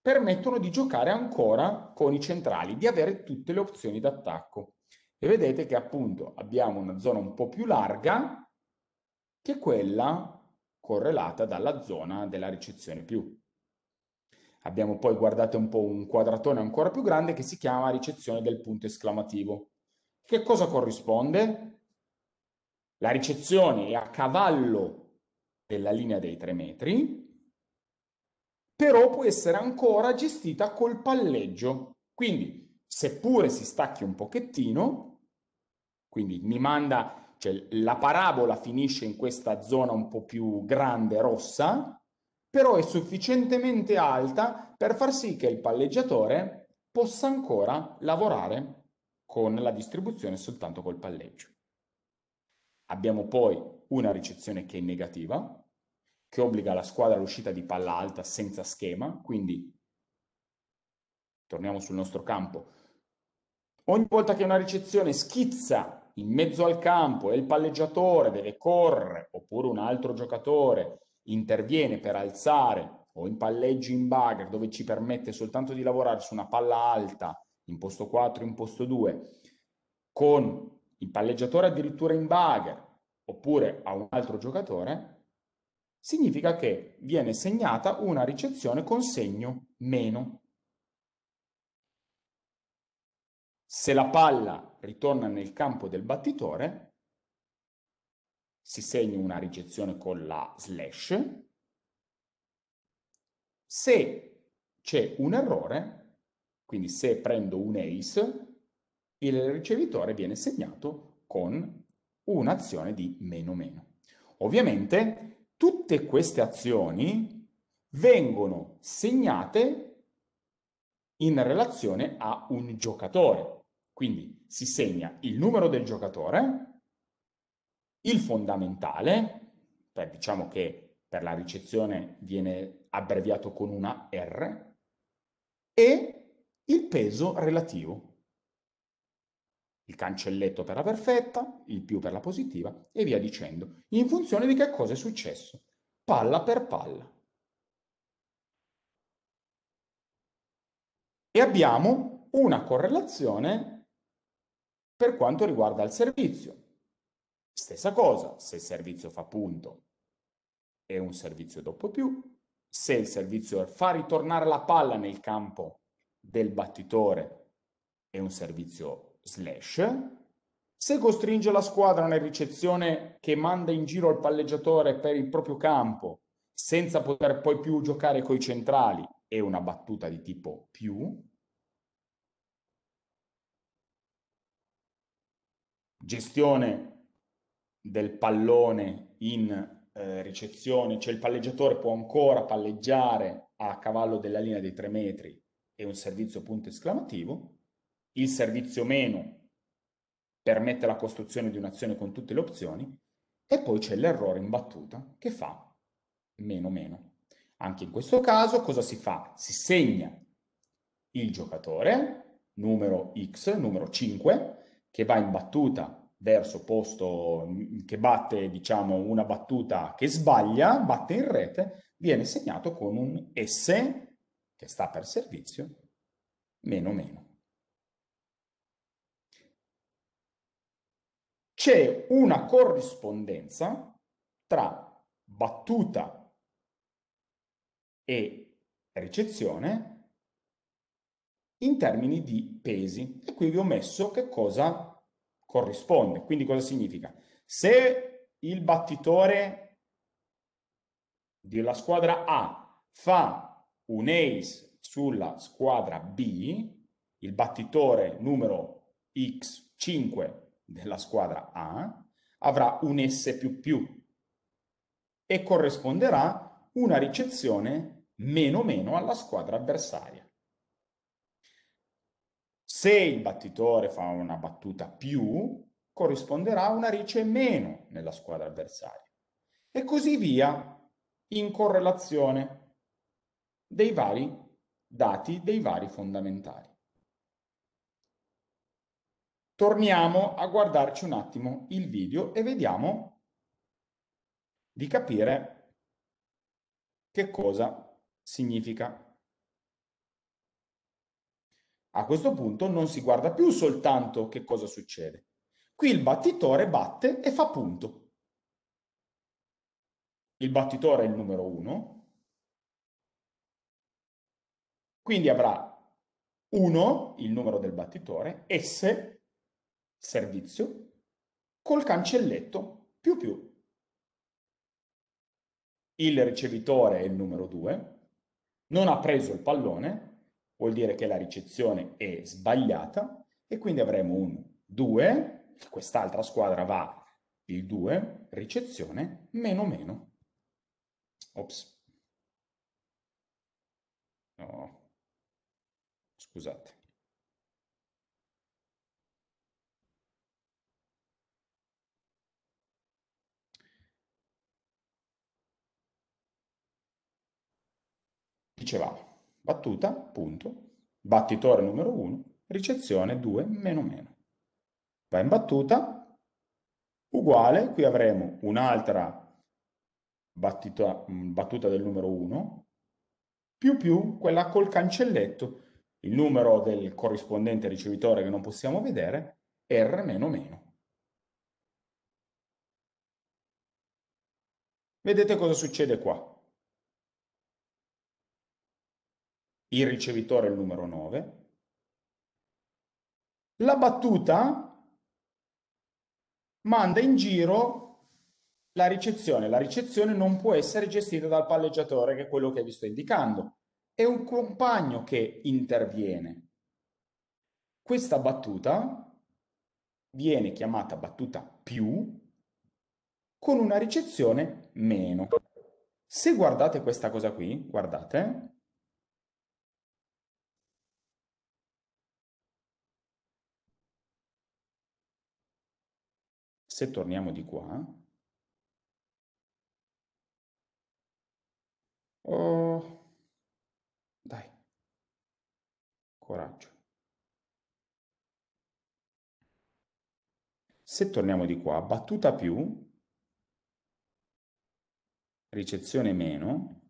Speaker 1: permettono di giocare ancora con i centrali, di avere tutte le opzioni d'attacco. E vedete che appunto abbiamo una zona un po' più larga che quella correlata dalla zona della ricezione più. Abbiamo poi guardato un po' un quadratone ancora più grande che si chiama ricezione del punto esclamativo. Che cosa corrisponde? La ricezione è a cavallo della linea dei tre metri, però può essere ancora gestita col palleggio. Quindi, seppure si stacchi un pochettino, quindi mi manda cioè, la parabola finisce in questa zona un po' più grande, rossa, però è sufficientemente alta per far sì che il palleggiatore possa ancora lavorare con la distribuzione soltanto col palleggio. Abbiamo poi una ricezione che è negativa, che obbliga la squadra all'uscita di palla alta senza schema, quindi torniamo sul nostro campo. Ogni volta che una ricezione schizza in mezzo al campo e il palleggiatore deve correre oppure un altro giocatore interviene per alzare o in palleggi in bagger dove ci permette soltanto di lavorare su una palla alta in posto 4, in posto 2 con il palleggiatore addirittura in bagger oppure a un altro giocatore significa che viene segnata una ricezione con segno meno. Se la palla ritorna nel campo del battitore, si segna una ricezione con la slash, se c'è un errore, quindi se prendo un ace, il ricevitore viene segnato con un'azione di meno meno. Ovviamente tutte queste azioni vengono segnate in relazione a un giocatore. Quindi si segna il numero del giocatore, il fondamentale, per, diciamo che per la ricezione viene abbreviato con una R, e il peso relativo. Il cancelletto per la perfetta, il più per la positiva e via dicendo, in funzione di che cosa è successo, palla per palla. E abbiamo una correlazione per quanto riguarda il servizio. Stessa cosa, se il servizio fa punto è un servizio doppio più, se il servizio fa ritornare la palla nel campo del battitore è un servizio slash, se costringe la squadra a ricezione che manda in giro il palleggiatore per il proprio campo senza poter poi più giocare coi centrali è una battuta di tipo più, gestione del pallone in eh, ricezione, cioè il palleggiatore può ancora palleggiare a cavallo della linea dei tre metri e un servizio punto esclamativo, il servizio meno permette la costruzione di un'azione con tutte le opzioni e poi c'è l'errore in battuta che fa meno meno. Anche in questo caso cosa si fa? Si segna il giocatore, numero X, numero 5, che va in battuta verso posto che batte diciamo una battuta che sbaglia, batte in rete, viene segnato con un S che sta per servizio meno meno. C'è una corrispondenza tra battuta e ricezione in termini di pesi. E qui vi ho messo che cosa corrisponde. Quindi cosa significa? Se il battitore della squadra A fa un ace sulla squadra B, il battitore numero X5 della squadra A avrà un S più più e corrisponderà una ricezione meno meno alla squadra avversaria. Se il battitore fa una battuta più, corrisponderà a una riccia meno nella squadra avversaria. E così via in correlazione dei vari dati, dei vari fondamentali. Torniamo a guardarci un attimo il video e vediamo di capire che cosa significa a questo punto non si guarda più soltanto che cosa succede. Qui il battitore batte e fa punto. Il battitore è il numero 1, quindi avrà 1, il numero del battitore, S, servizio, col cancelletto più più. Il ricevitore è il numero 2, non ha preso il pallone, vuol dire che la ricezione è sbagliata e quindi avremo un 2, quest'altra squadra va il 2, ricezione, meno meno. Ops. No. Scusate. Dicevamo, battuta, punto, battitore numero 1, ricezione 2, meno meno. Va in battuta, uguale, qui avremo un'altra battuta, mm, battuta del numero 1, più più quella col cancelletto, il numero del corrispondente ricevitore che non possiamo vedere, R meno meno. Vedete cosa succede qua. il ricevitore è il numero 9. La battuta manda in giro la ricezione. La ricezione non può essere gestita dal palleggiatore, che è quello che vi sto indicando. È un compagno che interviene. Questa battuta viene chiamata battuta più con una ricezione meno. Se guardate questa cosa qui, guardate, se torniamo di qua, oh, dai, coraggio. Se torniamo di qua, battuta più, ricezione meno,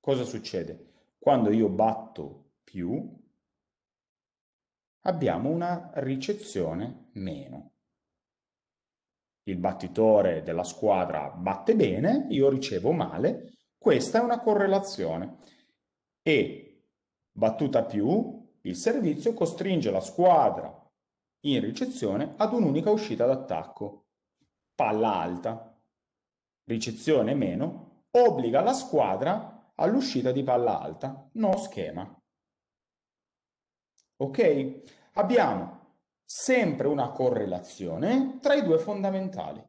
Speaker 1: cosa succede? Quando io batto più abbiamo una ricezione meno. Il battitore della squadra batte bene, io ricevo male, questa è una correlazione. E battuta più, il servizio costringe la squadra in ricezione ad un'unica uscita d'attacco. Palla alta. Ricezione meno obbliga la squadra all'uscita di palla alta, no schema. Ok? Abbiamo sempre una correlazione tra i due fondamentali.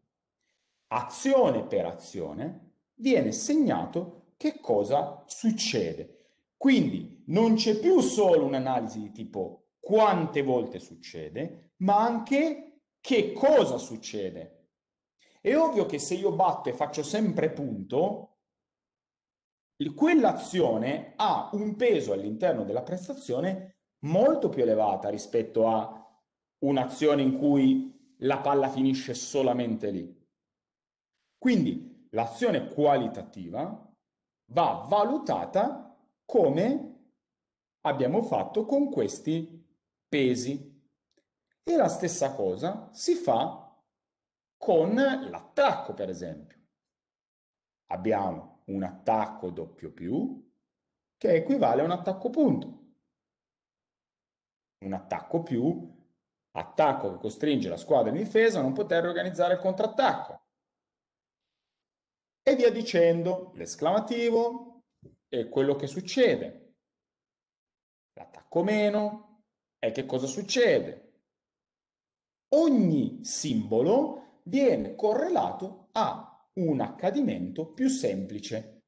Speaker 1: Azione per azione viene segnato che cosa succede. Quindi non c'è più solo un'analisi di tipo quante volte succede, ma anche che cosa succede. È ovvio che se io batto e faccio sempre punto, quell'azione ha un peso all'interno della prestazione molto più elevata rispetto a un'azione in cui la palla finisce solamente lì. Quindi l'azione qualitativa va valutata come abbiamo fatto con questi pesi. E la stessa cosa si fa con l'attacco, per esempio. Abbiamo un attacco doppio più che equivale a un attacco punto un attacco più, attacco che costringe la squadra di difesa a non poter organizzare il contrattacco. E via dicendo, l'esclamativo è quello che succede. L'attacco meno è che cosa succede. Ogni simbolo viene correlato a un accadimento più semplice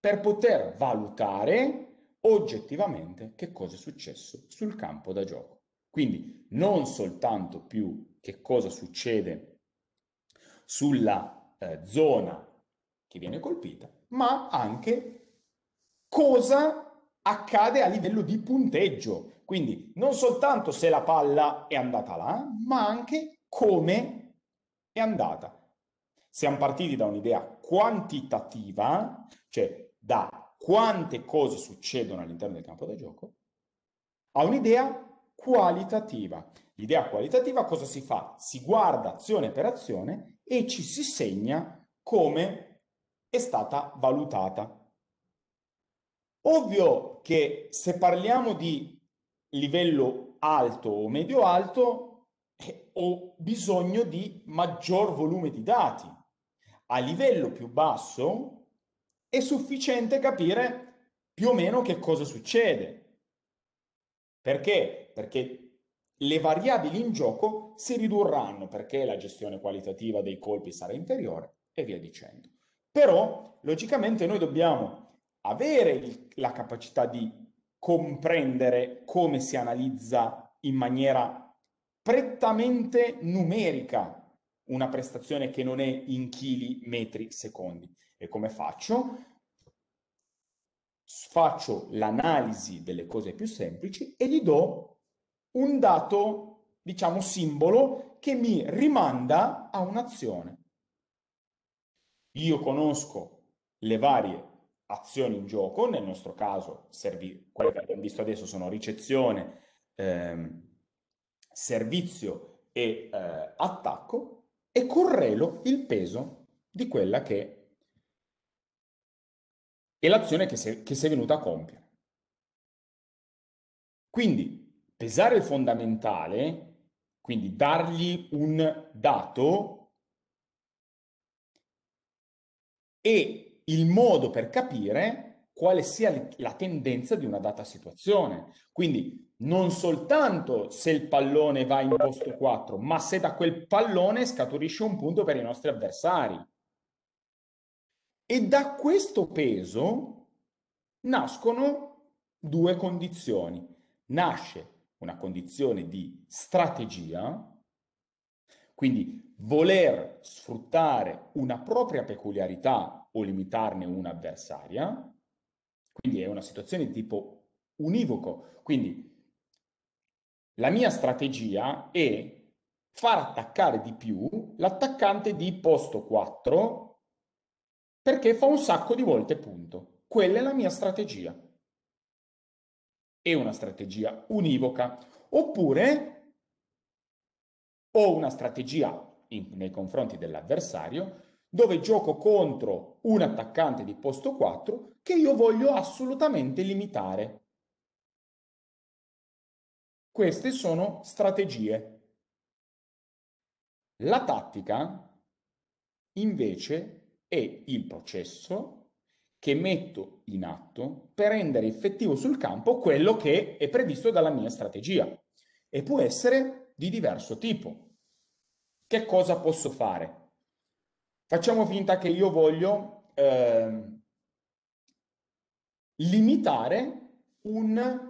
Speaker 1: per poter valutare oggettivamente che cosa è successo sul campo da gioco. Quindi non soltanto più che cosa succede sulla eh, zona che viene colpita, ma anche cosa accade a livello di punteggio. Quindi non soltanto se la palla è andata là, ma anche come è andata. Siamo partiti da un'idea quantitativa, cioè da quante cose succedono all'interno del campo da gioco, a un'idea qualitativa. L'idea qualitativa cosa si fa? Si guarda azione per azione e ci si segna come è stata valutata. Ovvio che se parliamo di livello alto o medio alto, eh, ho bisogno di maggior volume di dati. A livello più basso, è sufficiente capire più o meno che cosa succede. Perché? Perché le variabili in gioco si ridurranno perché la gestione qualitativa dei colpi sarà inferiore e via dicendo. Però, logicamente, noi dobbiamo avere la capacità di comprendere come si analizza in maniera prettamente numerica una prestazione che non è in chili, metri, secondi. E come faccio? Faccio l'analisi delle cose più semplici e gli do un dato, diciamo, simbolo che mi rimanda a un'azione. Io conosco le varie azioni in gioco, nel nostro caso servi, quelle che abbiamo visto adesso sono ricezione, ehm, servizio e eh, attacco e correlo il peso di quella che e l'azione che sei, che sei venuta a compiere. Quindi pesare il fondamentale, quindi dargli un dato e il modo per capire quale sia la tendenza di una data situazione. Quindi non soltanto se il pallone va in posto 4, ma se da quel pallone scaturisce un punto per i nostri avversari. E da questo peso nascono due condizioni. Nasce una condizione di strategia, quindi voler sfruttare una propria peculiarità o limitarne un'avversaria, quindi è una situazione di tipo univoco, quindi la mia strategia è far attaccare di più l'attaccante di posto 4 perché fa un sacco di volte punto. Quella è la mia strategia. È una strategia univoca. Oppure ho una strategia in, nei confronti dell'avversario dove gioco contro un attaccante di posto 4 che io voglio assolutamente limitare. Queste sono strategie. La tattica, invece, è il processo che metto in atto per rendere effettivo sul campo quello che è previsto dalla mia strategia e può essere di diverso tipo. Che cosa posso fare? Facciamo finta che io voglio eh, limitare un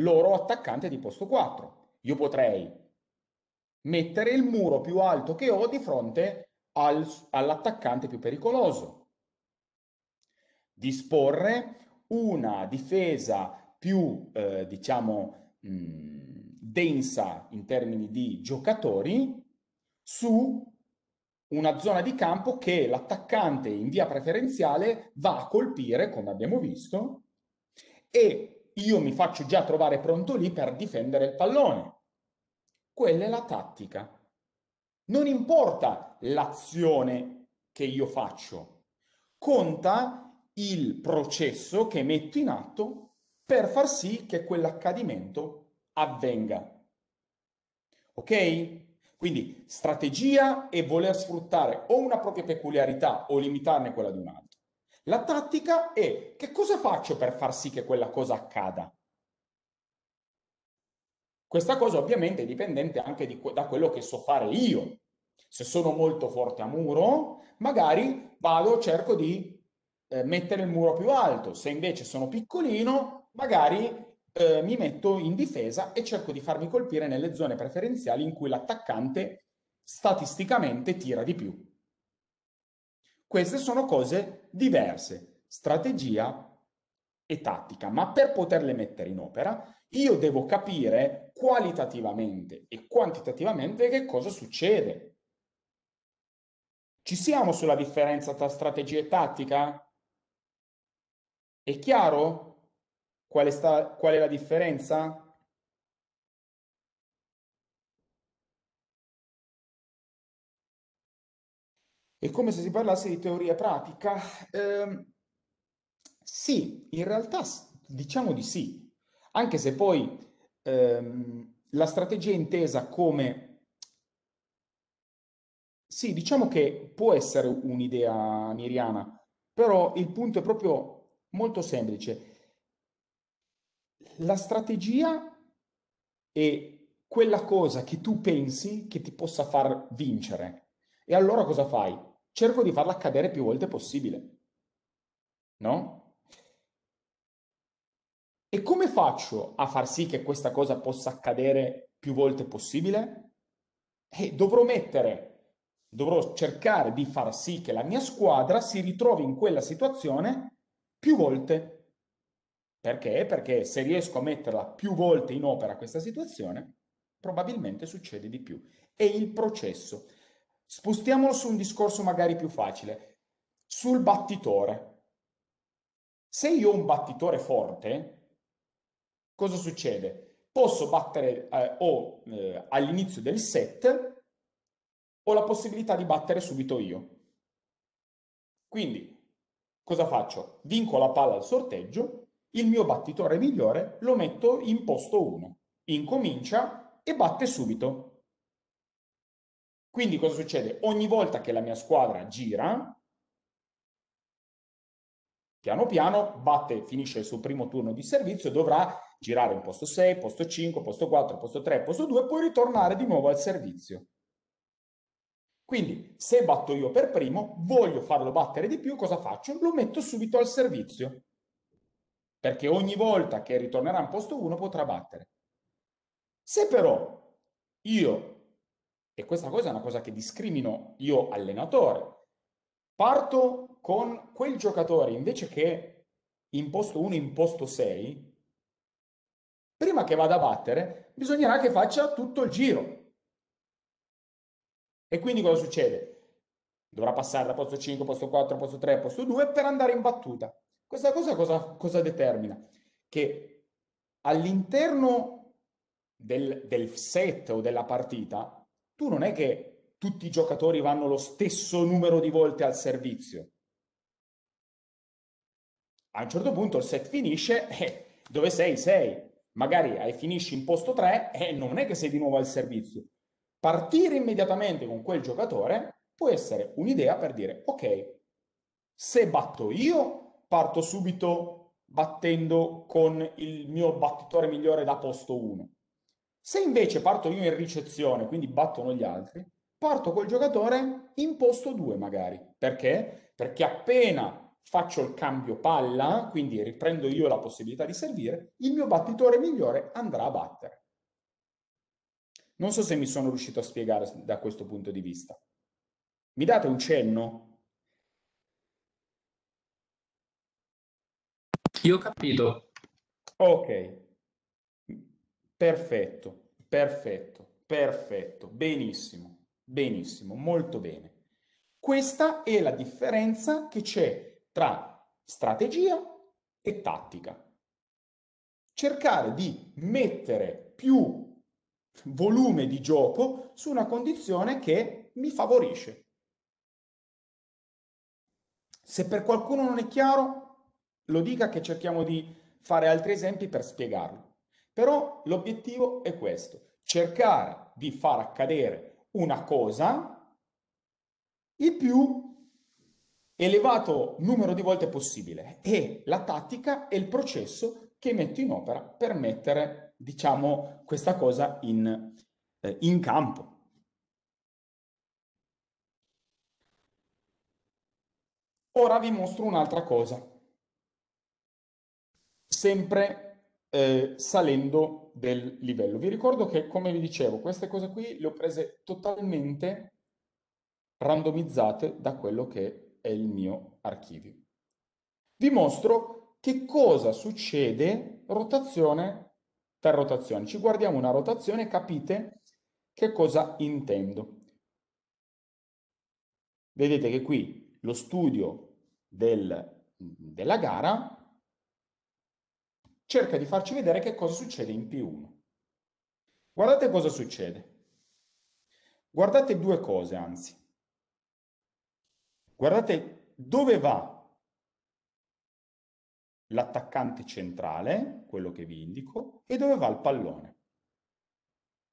Speaker 1: loro attaccante di posto 4. Io potrei mettere il muro più alto che ho di fronte al, all'attaccante più pericoloso. Disporre una difesa più, eh, diciamo, mh, densa in termini di giocatori su una zona di campo che l'attaccante in via preferenziale va a colpire, come abbiamo visto, e io mi faccio già trovare pronto lì per difendere il pallone. Quella è la tattica. Non importa l'azione che io faccio, conta il processo che metto in atto per far sì che quell'accadimento avvenga. Ok? Quindi strategia è voler sfruttare o una propria peculiarità o limitarne quella di un altro. La tattica è che cosa faccio per far sì che quella cosa accada. Questa cosa ovviamente è dipendente anche di, da quello che so fare io. Se sono molto forte a muro, magari vado, cerco di eh, mettere il muro più alto. Se invece sono piccolino, magari eh, mi metto in difesa e cerco di farmi colpire nelle zone preferenziali in cui l'attaccante statisticamente tira di più. Queste sono cose diverse, strategia e tattica, ma per poterle mettere in opera io devo capire qualitativamente e quantitativamente che cosa succede ci siamo sulla differenza tra strategia e tattica? È chiaro qual è, sta, qual è la differenza? È come se si parlasse di teoria pratica. Eh, sì, in realtà diciamo di sì, anche se poi ehm, la strategia è intesa come sì, diciamo che può essere un'idea miriana, però il punto è proprio molto semplice. La strategia è quella cosa che tu pensi che ti possa far vincere. E allora cosa fai? Cerco di farla accadere più volte possibile. No? E come faccio a far sì che questa cosa possa accadere più volte possibile? E eh, dovrò mettere dovrò cercare di far sì che la mia squadra si ritrovi in quella situazione più volte. Perché? Perché se riesco a metterla più volte in opera questa situazione, probabilmente succede di più. È il processo. Spostiamolo su un discorso magari più facile, sul battitore. Se io ho un battitore forte, cosa succede? Posso battere eh, o eh, all'inizio del set ho la possibilità di battere subito io. Quindi, cosa faccio? Vinco la palla al sorteggio, il mio battitore migliore lo metto in posto 1, incomincia e batte subito. Quindi cosa succede? Ogni volta che la mia squadra gira, piano piano batte, finisce il suo primo turno di servizio, dovrà girare in posto 6, posto 5, posto 4, posto 3, posto 2, poi ritornare di nuovo al servizio. Quindi se batto io per primo, voglio farlo battere di più, cosa faccio? Lo metto subito al servizio, perché ogni volta che ritornerà in posto 1 potrà battere. Se però io, e questa cosa è una cosa che discrimino io allenatore, parto con quel giocatore invece che in posto 1, in posto 6, prima che vada a battere, bisognerà che faccia tutto il giro. E quindi cosa succede? Dovrà passare da posto 5, posto 4, posto 3, posto 2 per andare in battuta. Questa cosa cosa, cosa determina? Che all'interno del, del set o della partita, tu non è che tutti i giocatori vanno lo stesso numero di volte al servizio. A un certo punto il set finisce, e eh, dove sei? Sei. Magari hai, eh, finisci in posto 3 e eh, non è che sei di nuovo al servizio partire immediatamente con quel giocatore può essere un'idea per dire ok, se batto io, parto subito battendo con il mio battitore migliore da posto 1. Se invece parto io in ricezione, quindi battono gli altri, parto col giocatore in posto 2 magari. Perché? Perché appena faccio il cambio palla, quindi riprendo io la possibilità di servire, il mio battitore migliore andrà a battere. Non so se mi sono riuscito a spiegare da questo punto di vista. Mi date un cenno? Io ho capito. Ok, perfetto, perfetto, perfetto, benissimo, benissimo, molto bene. Questa è la differenza che c'è tra strategia e tattica. Cercare di mettere più volume di gioco su una condizione che mi favorisce. Se per qualcuno non è chiaro, lo dica che cerchiamo di fare altri esempi per spiegarlo. Però l'obiettivo è questo, cercare di far accadere una cosa il più elevato numero di volte possibile e la tattica è il processo che metto in opera per mettere diciamo, questa cosa in, eh, in campo. Ora vi mostro un'altra cosa, sempre eh, salendo del livello. Vi ricordo che, come vi dicevo, queste cose qui le ho prese totalmente randomizzate da quello che è il mio archivio. Vi mostro che cosa succede rotazione per rotazione. Ci guardiamo una rotazione e capite che cosa intendo. Vedete che qui lo studio del, della gara cerca di farci vedere che cosa succede in P1. Guardate cosa succede. Guardate due cose, anzi. Guardate dove va l'attaccante centrale, quello che vi indico, e dove va il pallone.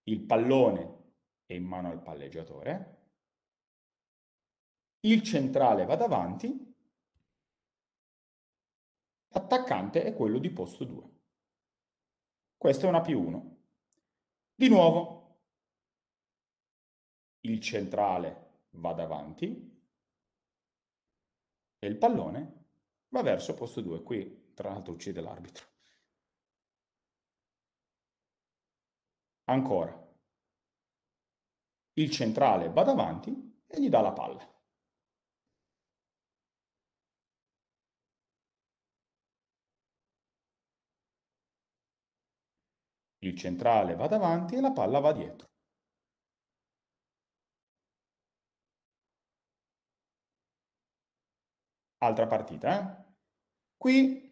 Speaker 1: Il pallone è in mano al palleggiatore, il centrale va davanti, l'attaccante è quello di posto 2. Questa è una più 1. Di nuovo, il centrale va davanti e il pallone va verso posto 2. Qui tra l'altro uccide l'arbitro. Ancora. Il centrale va davanti e gli dà la palla. Il centrale va davanti e la palla va dietro. Altra partita, eh? Qui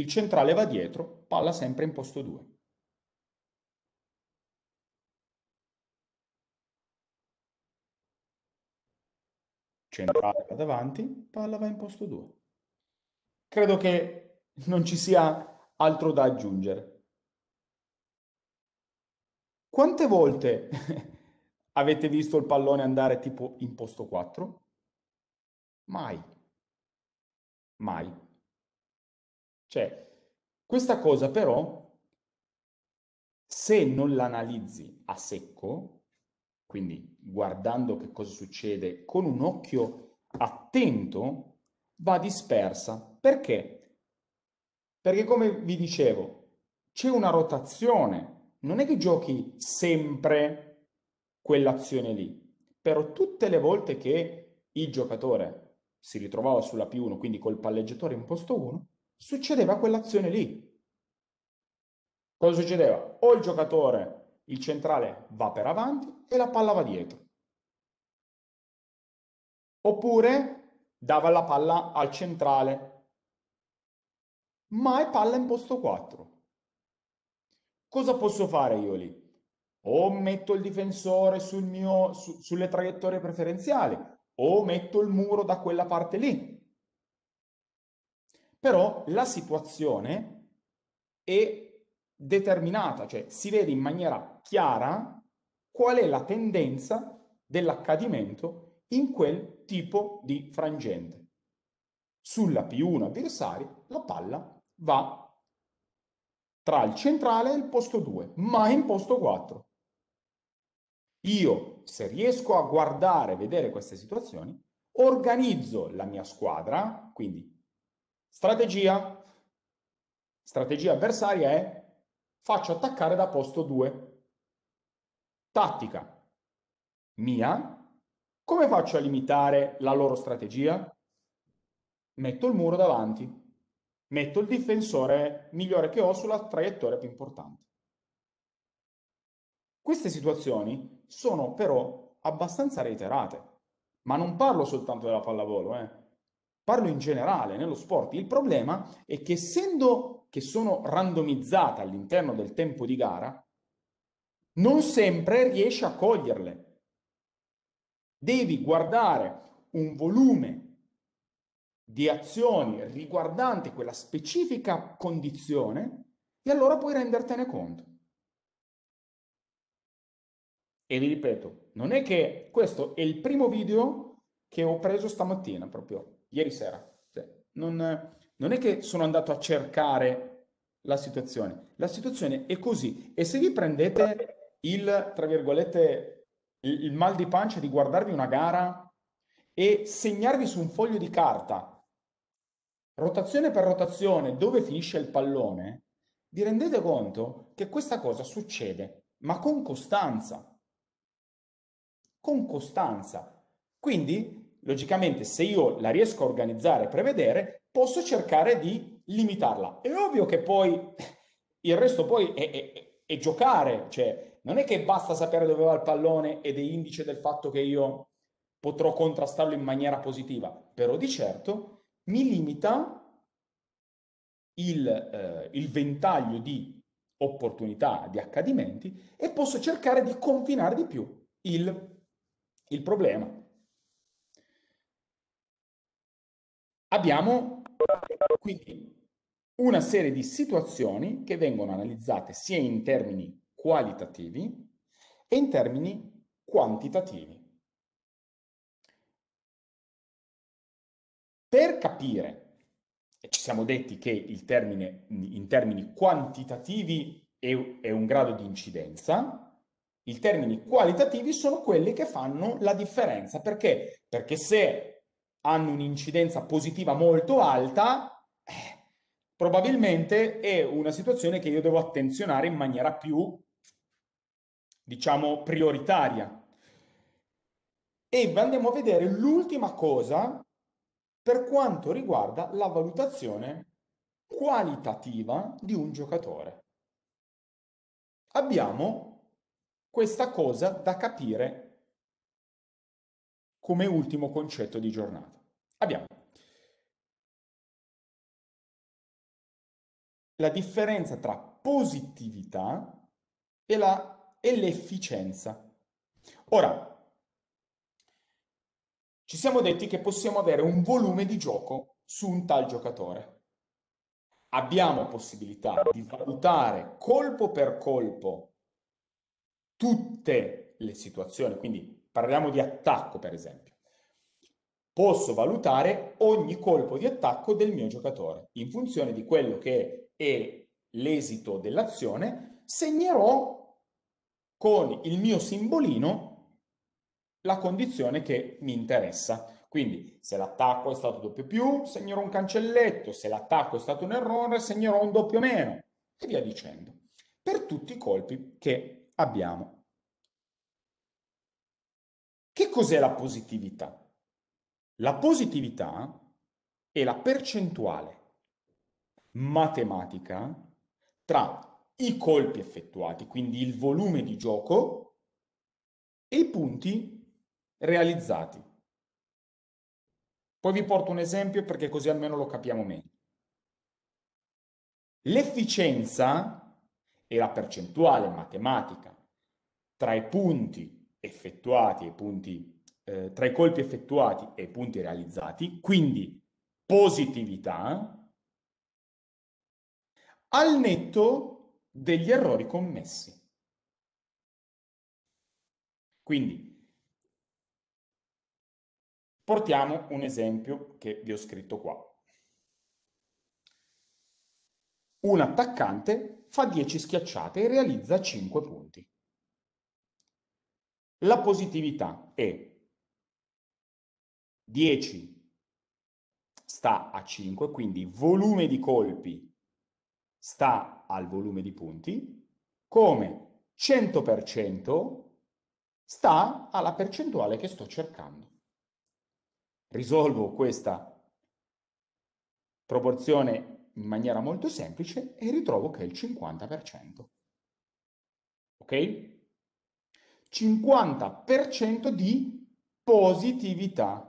Speaker 1: il centrale va dietro, palla sempre in posto 2. Centrale va davanti, palla va in posto 2. Credo che non ci sia altro da aggiungere. Quante volte avete visto il pallone andare tipo in posto 4? Mai. Mai. Cioè, questa cosa però, se non l'analizzi a secco, quindi guardando che cosa succede con un occhio attento, va dispersa. Perché? Perché come vi dicevo, c'è una rotazione, non è che giochi sempre quell'azione lì, però tutte le volte che il giocatore si ritrovava sulla P1, quindi col palleggiatore in posto 1, succedeva quell'azione lì. Cosa succedeva? O il giocatore, il centrale, va per avanti e la palla va dietro. Oppure dava la palla al centrale, ma è palla in posto 4. Cosa posso fare io lì? O metto il difensore sul mio, su, sulle traiettorie preferenziali, o metto il muro da quella parte lì, però la situazione è determinata, cioè si vede in maniera chiara qual è la tendenza dell'accadimento in quel tipo di frangente. Sulla P1 avversaria la palla va tra il centrale e il posto 2, ma in posto 4. Io, se riesco a guardare, vedere queste situazioni, organizzo la mia squadra, quindi Strategia. Strategia avversaria è faccio attaccare da posto 2. Tattica. Mia. Come faccio a limitare la loro strategia? Metto il muro davanti. Metto il difensore migliore che ho sulla traiettoria più importante. Queste situazioni sono però abbastanza reiterate, ma non parlo soltanto della pallavolo, eh parlo in generale nello sport, il problema è che essendo che sono randomizzate all'interno del tempo di gara, non sempre riesci a coglierle. Devi guardare un volume di azioni riguardante quella specifica condizione e allora puoi rendertene conto. E vi ripeto, non è che questo è il primo video che ho preso stamattina proprio ieri sera. Cioè, non, non è che sono andato a cercare la situazione, la situazione è così e se vi prendete il, tra virgolette, il, il mal di pancia di guardarvi una gara e segnarvi su un foglio di carta rotazione per rotazione dove finisce il pallone, vi rendete conto che questa cosa succede, ma con costanza. Con costanza. Quindi logicamente se io la riesco a organizzare e prevedere, posso cercare di limitarla. È ovvio che poi il resto poi è, è, è giocare, cioè non è che basta sapere dove va il pallone ed è indice del fatto che io potrò contrastarlo in maniera positiva, però di certo mi limita il, eh, il ventaglio di opportunità, di accadimenti e posso cercare di confinare di più il, il problema. Abbiamo quindi una serie di situazioni che vengono analizzate sia in termini qualitativi e in termini quantitativi. Per capire, e ci siamo detti che il termine in termini quantitativi è, è un grado di incidenza, i termini qualitativi sono quelli che fanno la differenza. Perché? Perché se hanno un'incidenza positiva molto alta, eh, probabilmente è una situazione che io devo attenzionare in maniera più, diciamo, prioritaria. E andiamo a vedere l'ultima cosa per quanto riguarda la valutazione qualitativa di un giocatore. Abbiamo questa cosa da capire come ultimo concetto di giornata. Abbiamo la differenza tra positività e, la, e l'efficienza. Ora, ci siamo detti che possiamo avere un volume di gioco su un tal giocatore. Abbiamo possibilità di valutare colpo per colpo tutte le situazioni, quindi parliamo di attacco per esempio, posso valutare ogni colpo di attacco del mio giocatore. In funzione di quello che è l'esito dell'azione, segnerò con il mio simbolino la condizione che mi interessa. Quindi se l'attacco è stato doppio più, segnerò un cancelletto, se l'attacco è stato un errore, segnerò un doppio meno e via dicendo. Per tutti i colpi che abbiamo che cos'è la positività? La positività è la percentuale matematica tra i colpi effettuati, quindi il volume di gioco, e i punti realizzati. Poi vi porto un esempio perché così almeno lo capiamo meglio. L'efficienza è la percentuale matematica tra i punti effettuati e punti eh, tra i colpi effettuati e i punti realizzati, quindi positività al netto degli errori commessi. Quindi portiamo un esempio che vi ho scritto qua. Un attaccante fa 10 schiacciate e realizza 5 punti. La positività è 10 sta a 5, quindi volume di colpi sta al volume di punti, come 100% sta alla percentuale che sto cercando. Risolvo questa proporzione in maniera molto semplice e ritrovo che è il 50%. Ok? 50% di positività.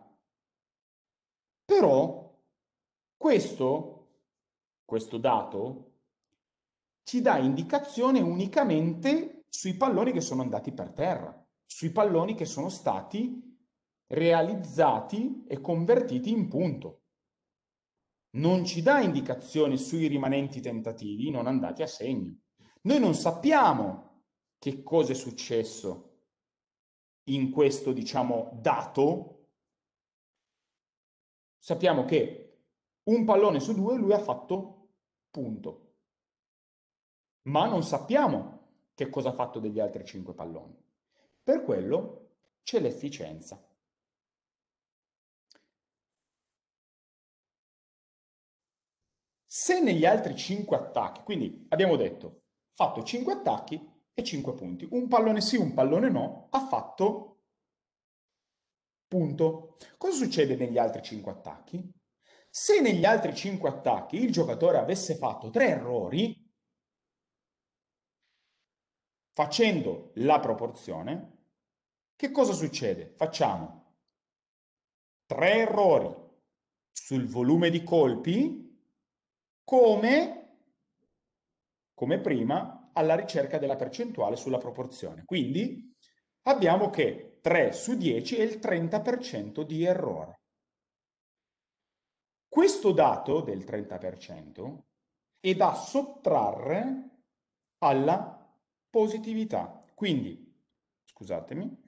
Speaker 1: Però questo, questo dato ci dà indicazione unicamente sui palloni che sono andati per terra, sui palloni che sono stati realizzati e convertiti in punto. Non ci dà indicazione sui rimanenti tentativi non andati a segno. Noi non sappiamo che cosa è successo in questo, diciamo, dato, sappiamo che un pallone su due lui ha fatto punto. Ma non sappiamo che cosa ha fatto degli altri cinque palloni. Per quello c'è l'efficienza. Se negli altri cinque attacchi, quindi abbiamo detto, fatto cinque attacchi, e 5 punti. Un pallone sì, un pallone no, ha fatto punto. Cosa succede negli altri 5 attacchi? Se negli altri 5 attacchi il giocatore avesse fatto 3 errori, facendo la proporzione, che cosa succede? Facciamo 3 errori sul volume di colpi come, come prima alla ricerca della percentuale sulla proporzione. Quindi abbiamo che 3 su 10 è il 30% di errore. Questo dato del 30% è da sottrarre alla positività. Quindi, scusatemi,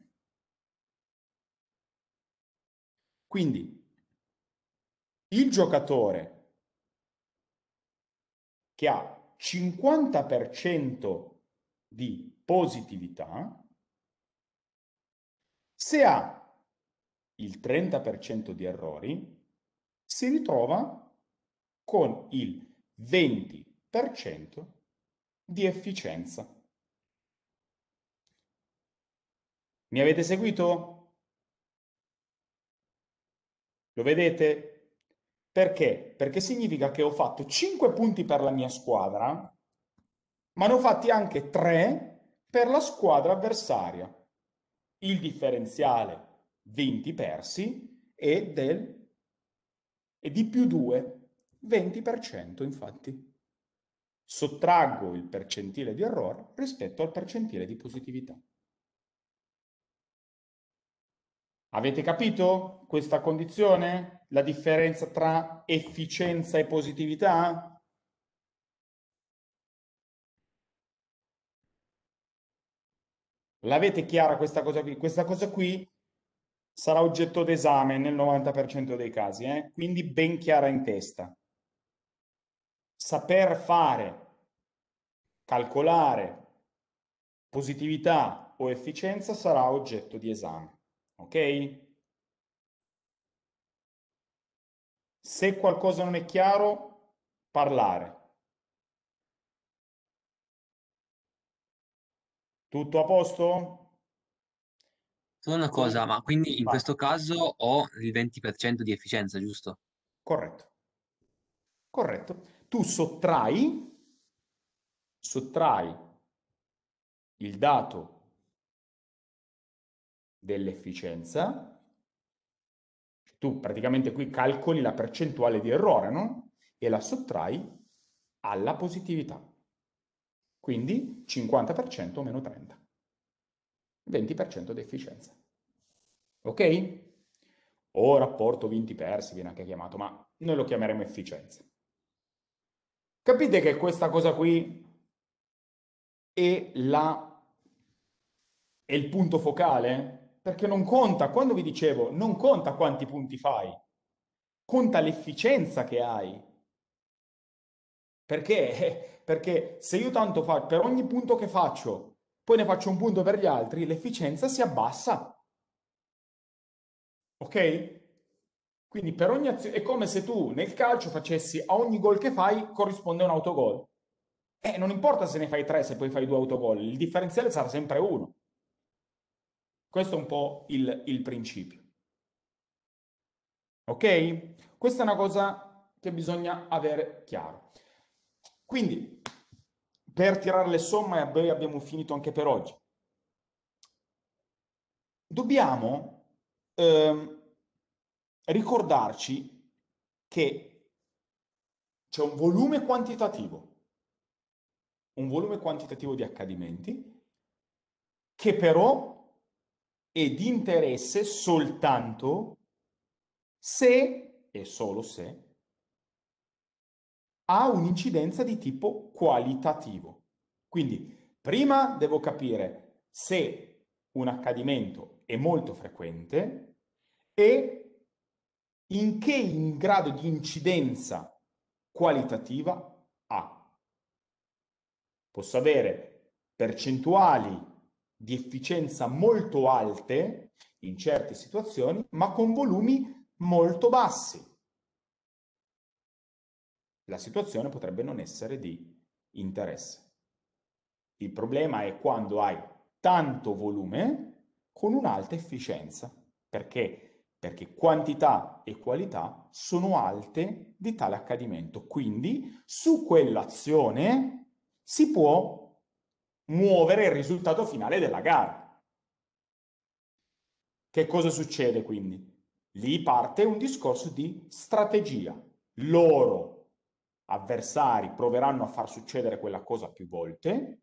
Speaker 1: quindi il giocatore che ha 50% di positività, se ha il 30% di errori, si ritrova con il 20% di efficienza. Mi avete seguito? Lo vedete? Perché? Perché significa che ho fatto 5 punti per la mia squadra, ma ne ho fatti anche 3 per la squadra avversaria. Il differenziale 20 persi è, del, è di più 2, 20% infatti. Sottraggo il percentile di errore rispetto al percentile di positività. Avete capito questa condizione? La differenza tra efficienza e positività? L'avete chiara questa cosa qui? Questa cosa qui sarà oggetto d'esame nel 90% dei casi, eh? quindi ben chiara in testa. Saper fare, calcolare positività o efficienza sarà oggetto di esame. Ok? Se qualcosa non è chiaro, parlare. Tutto a posto? Solo una cosa, ma quindi in Va. questo caso ho il 20% di efficienza, giusto? Corretto. Corretto. Tu sottrai, sottrai il dato dell'efficienza, tu praticamente qui calcoli la percentuale di errore no? e la sottrai alla positività. Quindi 50% meno 30, 20% di efficienza. Ok? O rapporto vinti persi viene anche chiamato, ma noi lo chiameremo efficienza. Capite che questa cosa qui è, la, è il punto focale perché non conta, quando vi dicevo, non conta quanti punti fai, conta l'efficienza che hai. Perché? Perché se io tanto faccio, per ogni punto che faccio, poi ne faccio un punto per gli altri, l'efficienza si abbassa. Ok? Quindi per ogni azione è come se tu nel calcio facessi a ogni gol che fai corrisponde un autogol. Eh, non importa se ne fai tre, se poi fai due autogol, il differenziale sarà sempre uno. Questo è un po' il, il principio. Ok? Questa è una cosa che bisogna avere chiaro. Quindi, per tirare le somme, abbiamo finito anche per oggi. Dobbiamo ehm, ricordarci che c'è un volume quantitativo, un volume quantitativo di accadimenti, che però è di interesse soltanto se e solo se ha un'incidenza di tipo qualitativo. Quindi prima devo capire se un accadimento è molto frequente e in che in grado di incidenza qualitativa ha. Posso avere percentuali di efficienza molto alte in certe situazioni, ma con volumi molto bassi. La situazione potrebbe non essere di interesse. Il problema è quando hai tanto volume con un'alta efficienza. Perché? Perché quantità e qualità sono alte di tale accadimento. Quindi su quell'azione si può muovere il risultato finale della gara. Che cosa succede quindi? Lì parte un discorso di strategia. Loro avversari proveranno a far succedere quella cosa più volte,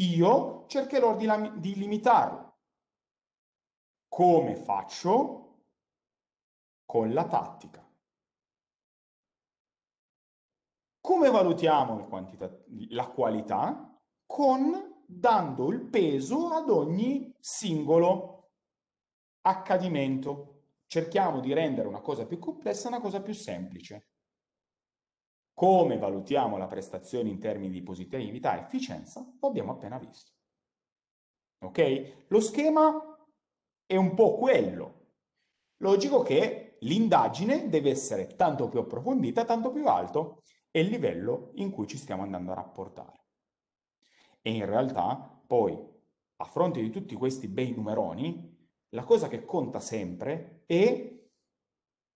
Speaker 1: io cercherò di, di limitarlo. Come faccio? Con la tattica. Come valutiamo il la qualità? con dando il peso ad ogni singolo accadimento. Cerchiamo di rendere una cosa più complessa una cosa più semplice. Come valutiamo la prestazione in termini di positività e efficienza? Lo abbiamo appena visto. Ok? Lo schema è un po' quello. Logico che l'indagine deve essere tanto più approfondita, tanto più alto è il livello in cui ci stiamo andando a rapportare. E in realtà poi, a fronte di tutti questi bei numeroni, la cosa che conta sempre è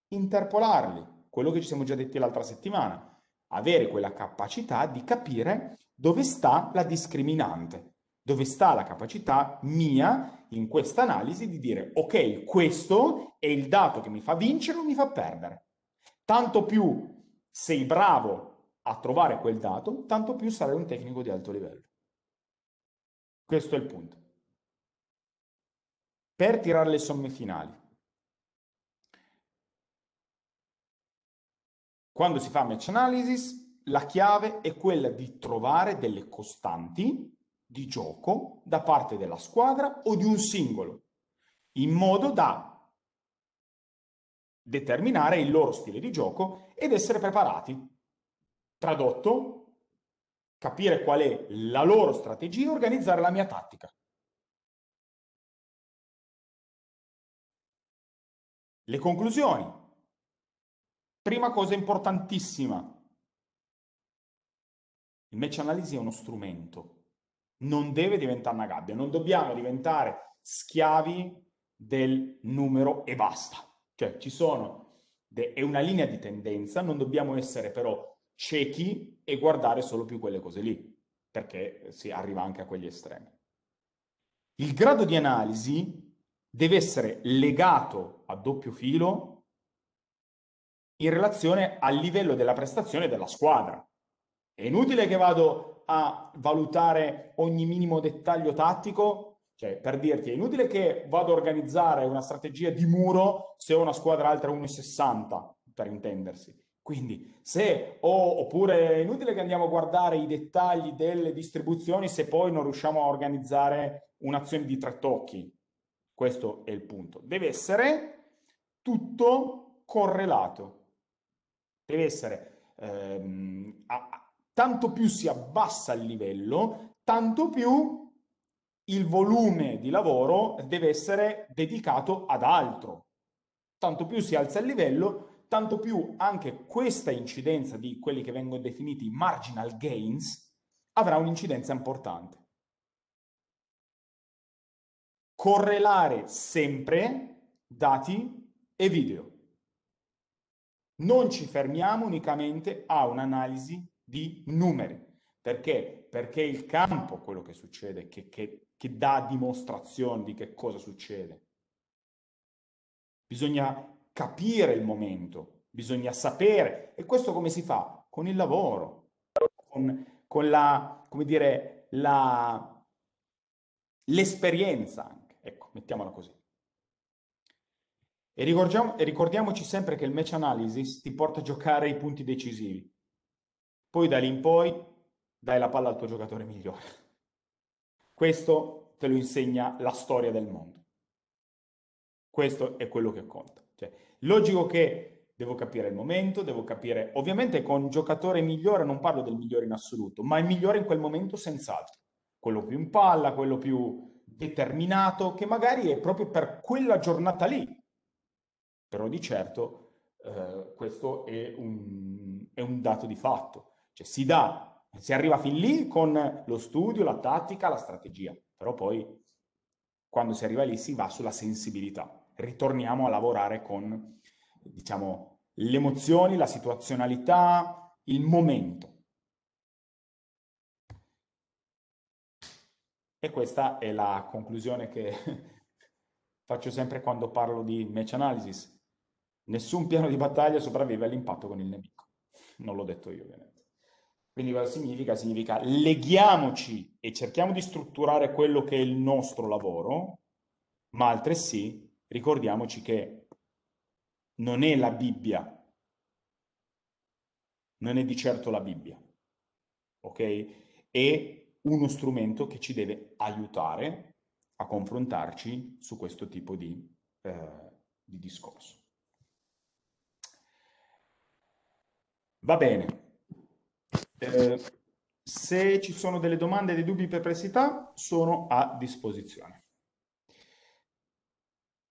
Speaker 1: interpolarli, quello che ci siamo già detti l'altra settimana, avere quella capacità di capire dove sta la discriminante, dove sta la capacità mia in questa analisi di dire ok, questo è il dato che mi fa vincere o mi fa perdere. Tanto più sei bravo a trovare quel dato, tanto più sarai un tecnico di alto livello. Questo è il punto. Per tirare le somme finali, quando si fa match analysis, la chiave è quella di trovare delle costanti di gioco da parte della squadra o di un singolo, in modo da determinare il loro stile di gioco ed essere preparati. Tradotto, capire qual è la loro strategia e organizzare la mia tattica. Le conclusioni. Prima cosa importantissima. Il match analisi è uno strumento, non deve diventare una gabbia, non dobbiamo diventare schiavi del numero e basta. Cioè ci sono, è una linea di tendenza, non dobbiamo essere però ciechi e guardare solo più quelle cose lì, perché si arriva anche a quegli estremi. Il grado di analisi deve essere legato a doppio filo in relazione al livello della prestazione della squadra. È inutile che vado a valutare ogni minimo dettaglio tattico, cioè per dirti è inutile che vado a organizzare una strategia di muro se ho una squadra alta 1,60 per intendersi quindi se, oh, oppure è inutile che andiamo a guardare i dettagli delle distribuzioni se poi non riusciamo a organizzare un'azione di tre tocchi. Questo è il punto. Deve essere tutto correlato. Deve essere, ehm, a, tanto più si abbassa il livello, tanto più il volume di lavoro deve essere dedicato ad altro. Tanto più si alza il livello, tanto più anche questa incidenza di quelli che vengono definiti marginal gains avrà un'incidenza importante. Correlare sempre dati e video. Non ci fermiamo unicamente a un'analisi di numeri. Perché? Perché il campo, quello che succede, che, che, che dà dimostrazione di che cosa succede. Bisogna capire il momento, bisogna sapere. E questo come si fa? Con il lavoro, con, con la, come dire, la, l'esperienza anche. Ecco, mettiamola così. E, ricordiamo, e ricordiamoci sempre che il match analysis ti porta a giocare i punti decisivi. Poi da lì in poi dai la palla al tuo giocatore migliore. Questo te lo insegna la storia del mondo. Questo è quello che conta. Cioè, logico che devo capire il momento, devo capire, ovviamente con giocatore migliore, non parlo del migliore in assoluto, ma il migliore in quel momento senz'altro. Quello più in palla, quello più determinato, che magari è proprio per quella giornata lì. Però di certo eh, questo è un, è un dato di fatto. Cioè si dà si arriva fin lì con lo studio, la tattica, la strategia, però poi quando si arriva lì si va sulla sensibilità ritorniamo a lavorare con, diciamo, le emozioni, la situazionalità, il momento. E questa è la conclusione che faccio sempre quando parlo di match analysis. Nessun piano di battaglia sopravvive all'impatto con il nemico. Non l'ho detto io, ovviamente. Quindi cosa significa? Significa leghiamoci e cerchiamo di strutturare quello che è il nostro lavoro, ma altresì Ricordiamoci che non è la Bibbia, non è di certo la Bibbia, ok? È uno strumento che ci deve aiutare a confrontarci su questo tipo di, eh, di discorso. Va bene. Eh, se ci sono delle domande, dei dubbi, perplessità, sono a disposizione.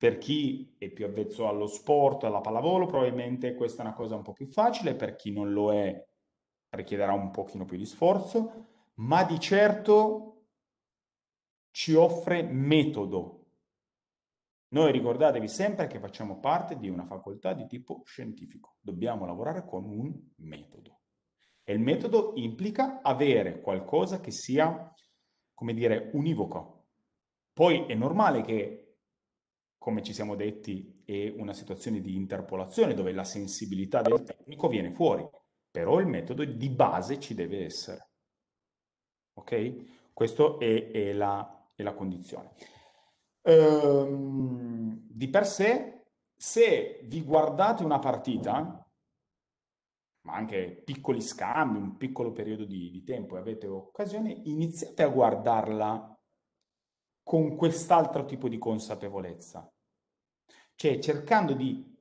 Speaker 1: Per chi è più avvezzo allo sport, alla pallavolo, probabilmente questa è una cosa un po' più facile, per chi non lo è richiederà un pochino più di sforzo, ma di certo ci offre metodo. Noi ricordatevi sempre che facciamo parte di una facoltà di tipo scientifico, dobbiamo lavorare con un metodo. E il metodo implica avere qualcosa che sia, come dire, univoco. Poi è normale che come ci siamo detti, è una situazione di interpolazione dove la sensibilità del tecnico viene fuori, però il metodo di base ci deve essere. Ok? Questa è, è, la, è la, condizione. Ehm, di per sé, se vi guardate una partita, ma anche piccoli scambi, un piccolo periodo di, di tempo e avete occasione, iniziate a guardarla con quest'altro tipo di consapevolezza cioè cercando di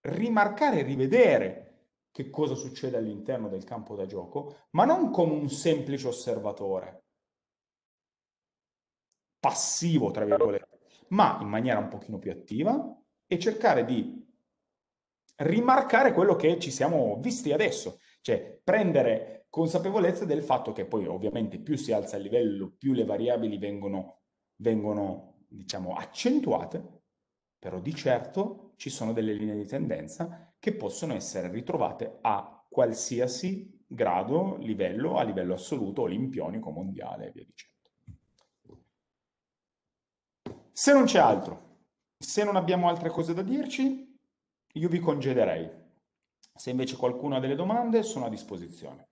Speaker 1: rimarcare e rivedere che cosa succede all'interno del campo da gioco, ma non come un semplice osservatore passivo, tra virgolette, ma in maniera un pochino più attiva e cercare di rimarcare quello che ci siamo visti adesso, cioè prendere consapevolezza del fatto che poi ovviamente più si alza il livello, più le variabili vengono, vengono diciamo, accentuate, però di certo ci sono delle linee di tendenza che possono essere ritrovate a qualsiasi grado, livello, a livello assoluto, olimpionico, mondiale e via dicendo. Se non c'è altro, se non abbiamo altre cose da dirci, io vi congederei. Se invece qualcuno ha delle domande, sono a disposizione.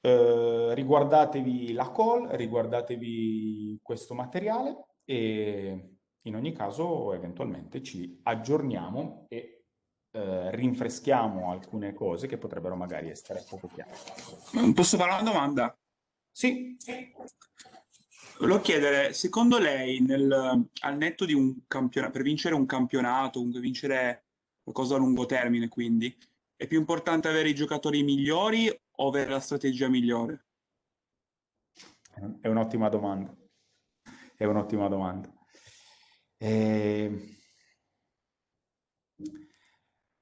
Speaker 1: Eh, riguardatevi la call, riguardatevi questo materiale e in ogni caso, eventualmente ci aggiorniamo e eh, rinfreschiamo alcune cose che potrebbero magari essere poco chiare. Posso fare una domanda? Sì. Volevo chiedere, secondo lei, nel, al netto di un campionato, per vincere un campionato, comunque vincere qualcosa a lungo termine, quindi, è più importante avere i giocatori migliori o avere la strategia migliore? È un'ottima domanda. È un'ottima domanda. Eh,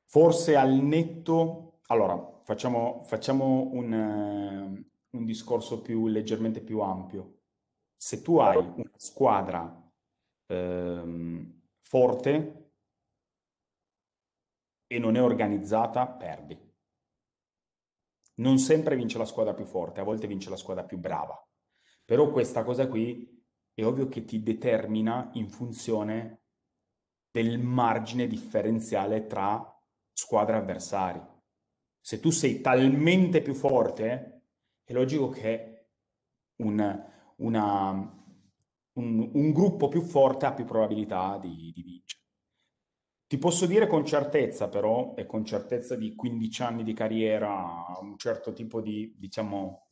Speaker 1: forse al netto, allora facciamo, facciamo un, uh, un, discorso più leggermente più ampio. Se tu hai una squadra ehm, forte e non è organizzata, perdi. Non sempre vince la squadra più forte, a volte vince la squadra più brava. Però questa cosa qui è ovvio che ti determina in funzione del margine differenziale tra squadre avversari. Se tu sei talmente più forte, è logico che un, una, un, un gruppo più forte ha più probabilità di, di vincere. Ti posso dire con certezza, però, e con certezza di 15 anni di carriera, un certo tipo di, diciamo,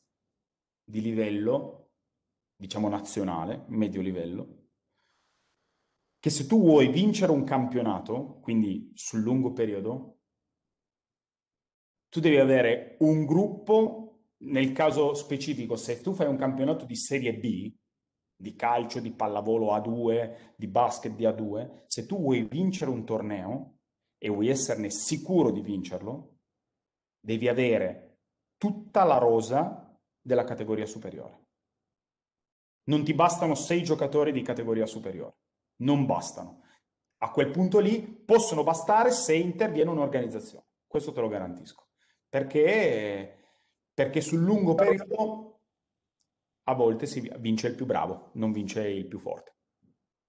Speaker 1: di livello, diciamo nazionale, medio livello, che se tu vuoi vincere un campionato, quindi sul lungo periodo, tu devi avere un gruppo, nel caso specifico, se tu fai un campionato di Serie B, di calcio, di pallavolo A2, di basket di A2, se tu vuoi vincere un torneo e vuoi esserne sicuro di vincerlo, devi avere tutta la rosa della categoria superiore non ti bastano sei giocatori di categoria superiore, non bastano. A quel punto lì possono bastare se interviene un'organizzazione, questo te lo garantisco, perché, perché sul lungo periodo a volte si vince il più bravo, non vince il più forte.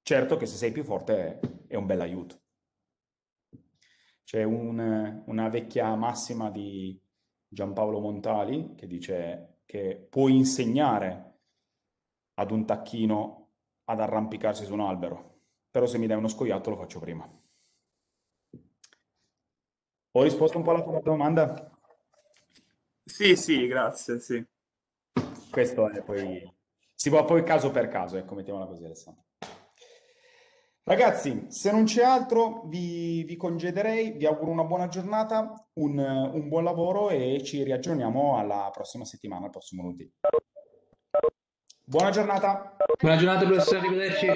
Speaker 1: Certo che se sei più forte è un bel aiuto. C'è un, una vecchia massima di Giampaolo Montali che dice che puoi insegnare ad un tacchino ad arrampicarsi su un albero, però se mi dai uno scoiattolo lo faccio prima. Ho risposto un po' alla tua domanda? Sì, sì, grazie, sì. Questo è poi... Si va poi caso per caso, ecco, mettiamola così Alessandro. Ragazzi, se non c'è altro vi, vi, congederei, vi auguro una buona giornata, un, un buon lavoro e ci riaggiorniamo alla prossima settimana, al prossimo lunedì. Buona giornata.
Speaker 2: Buona giornata, professore. Arrivederci.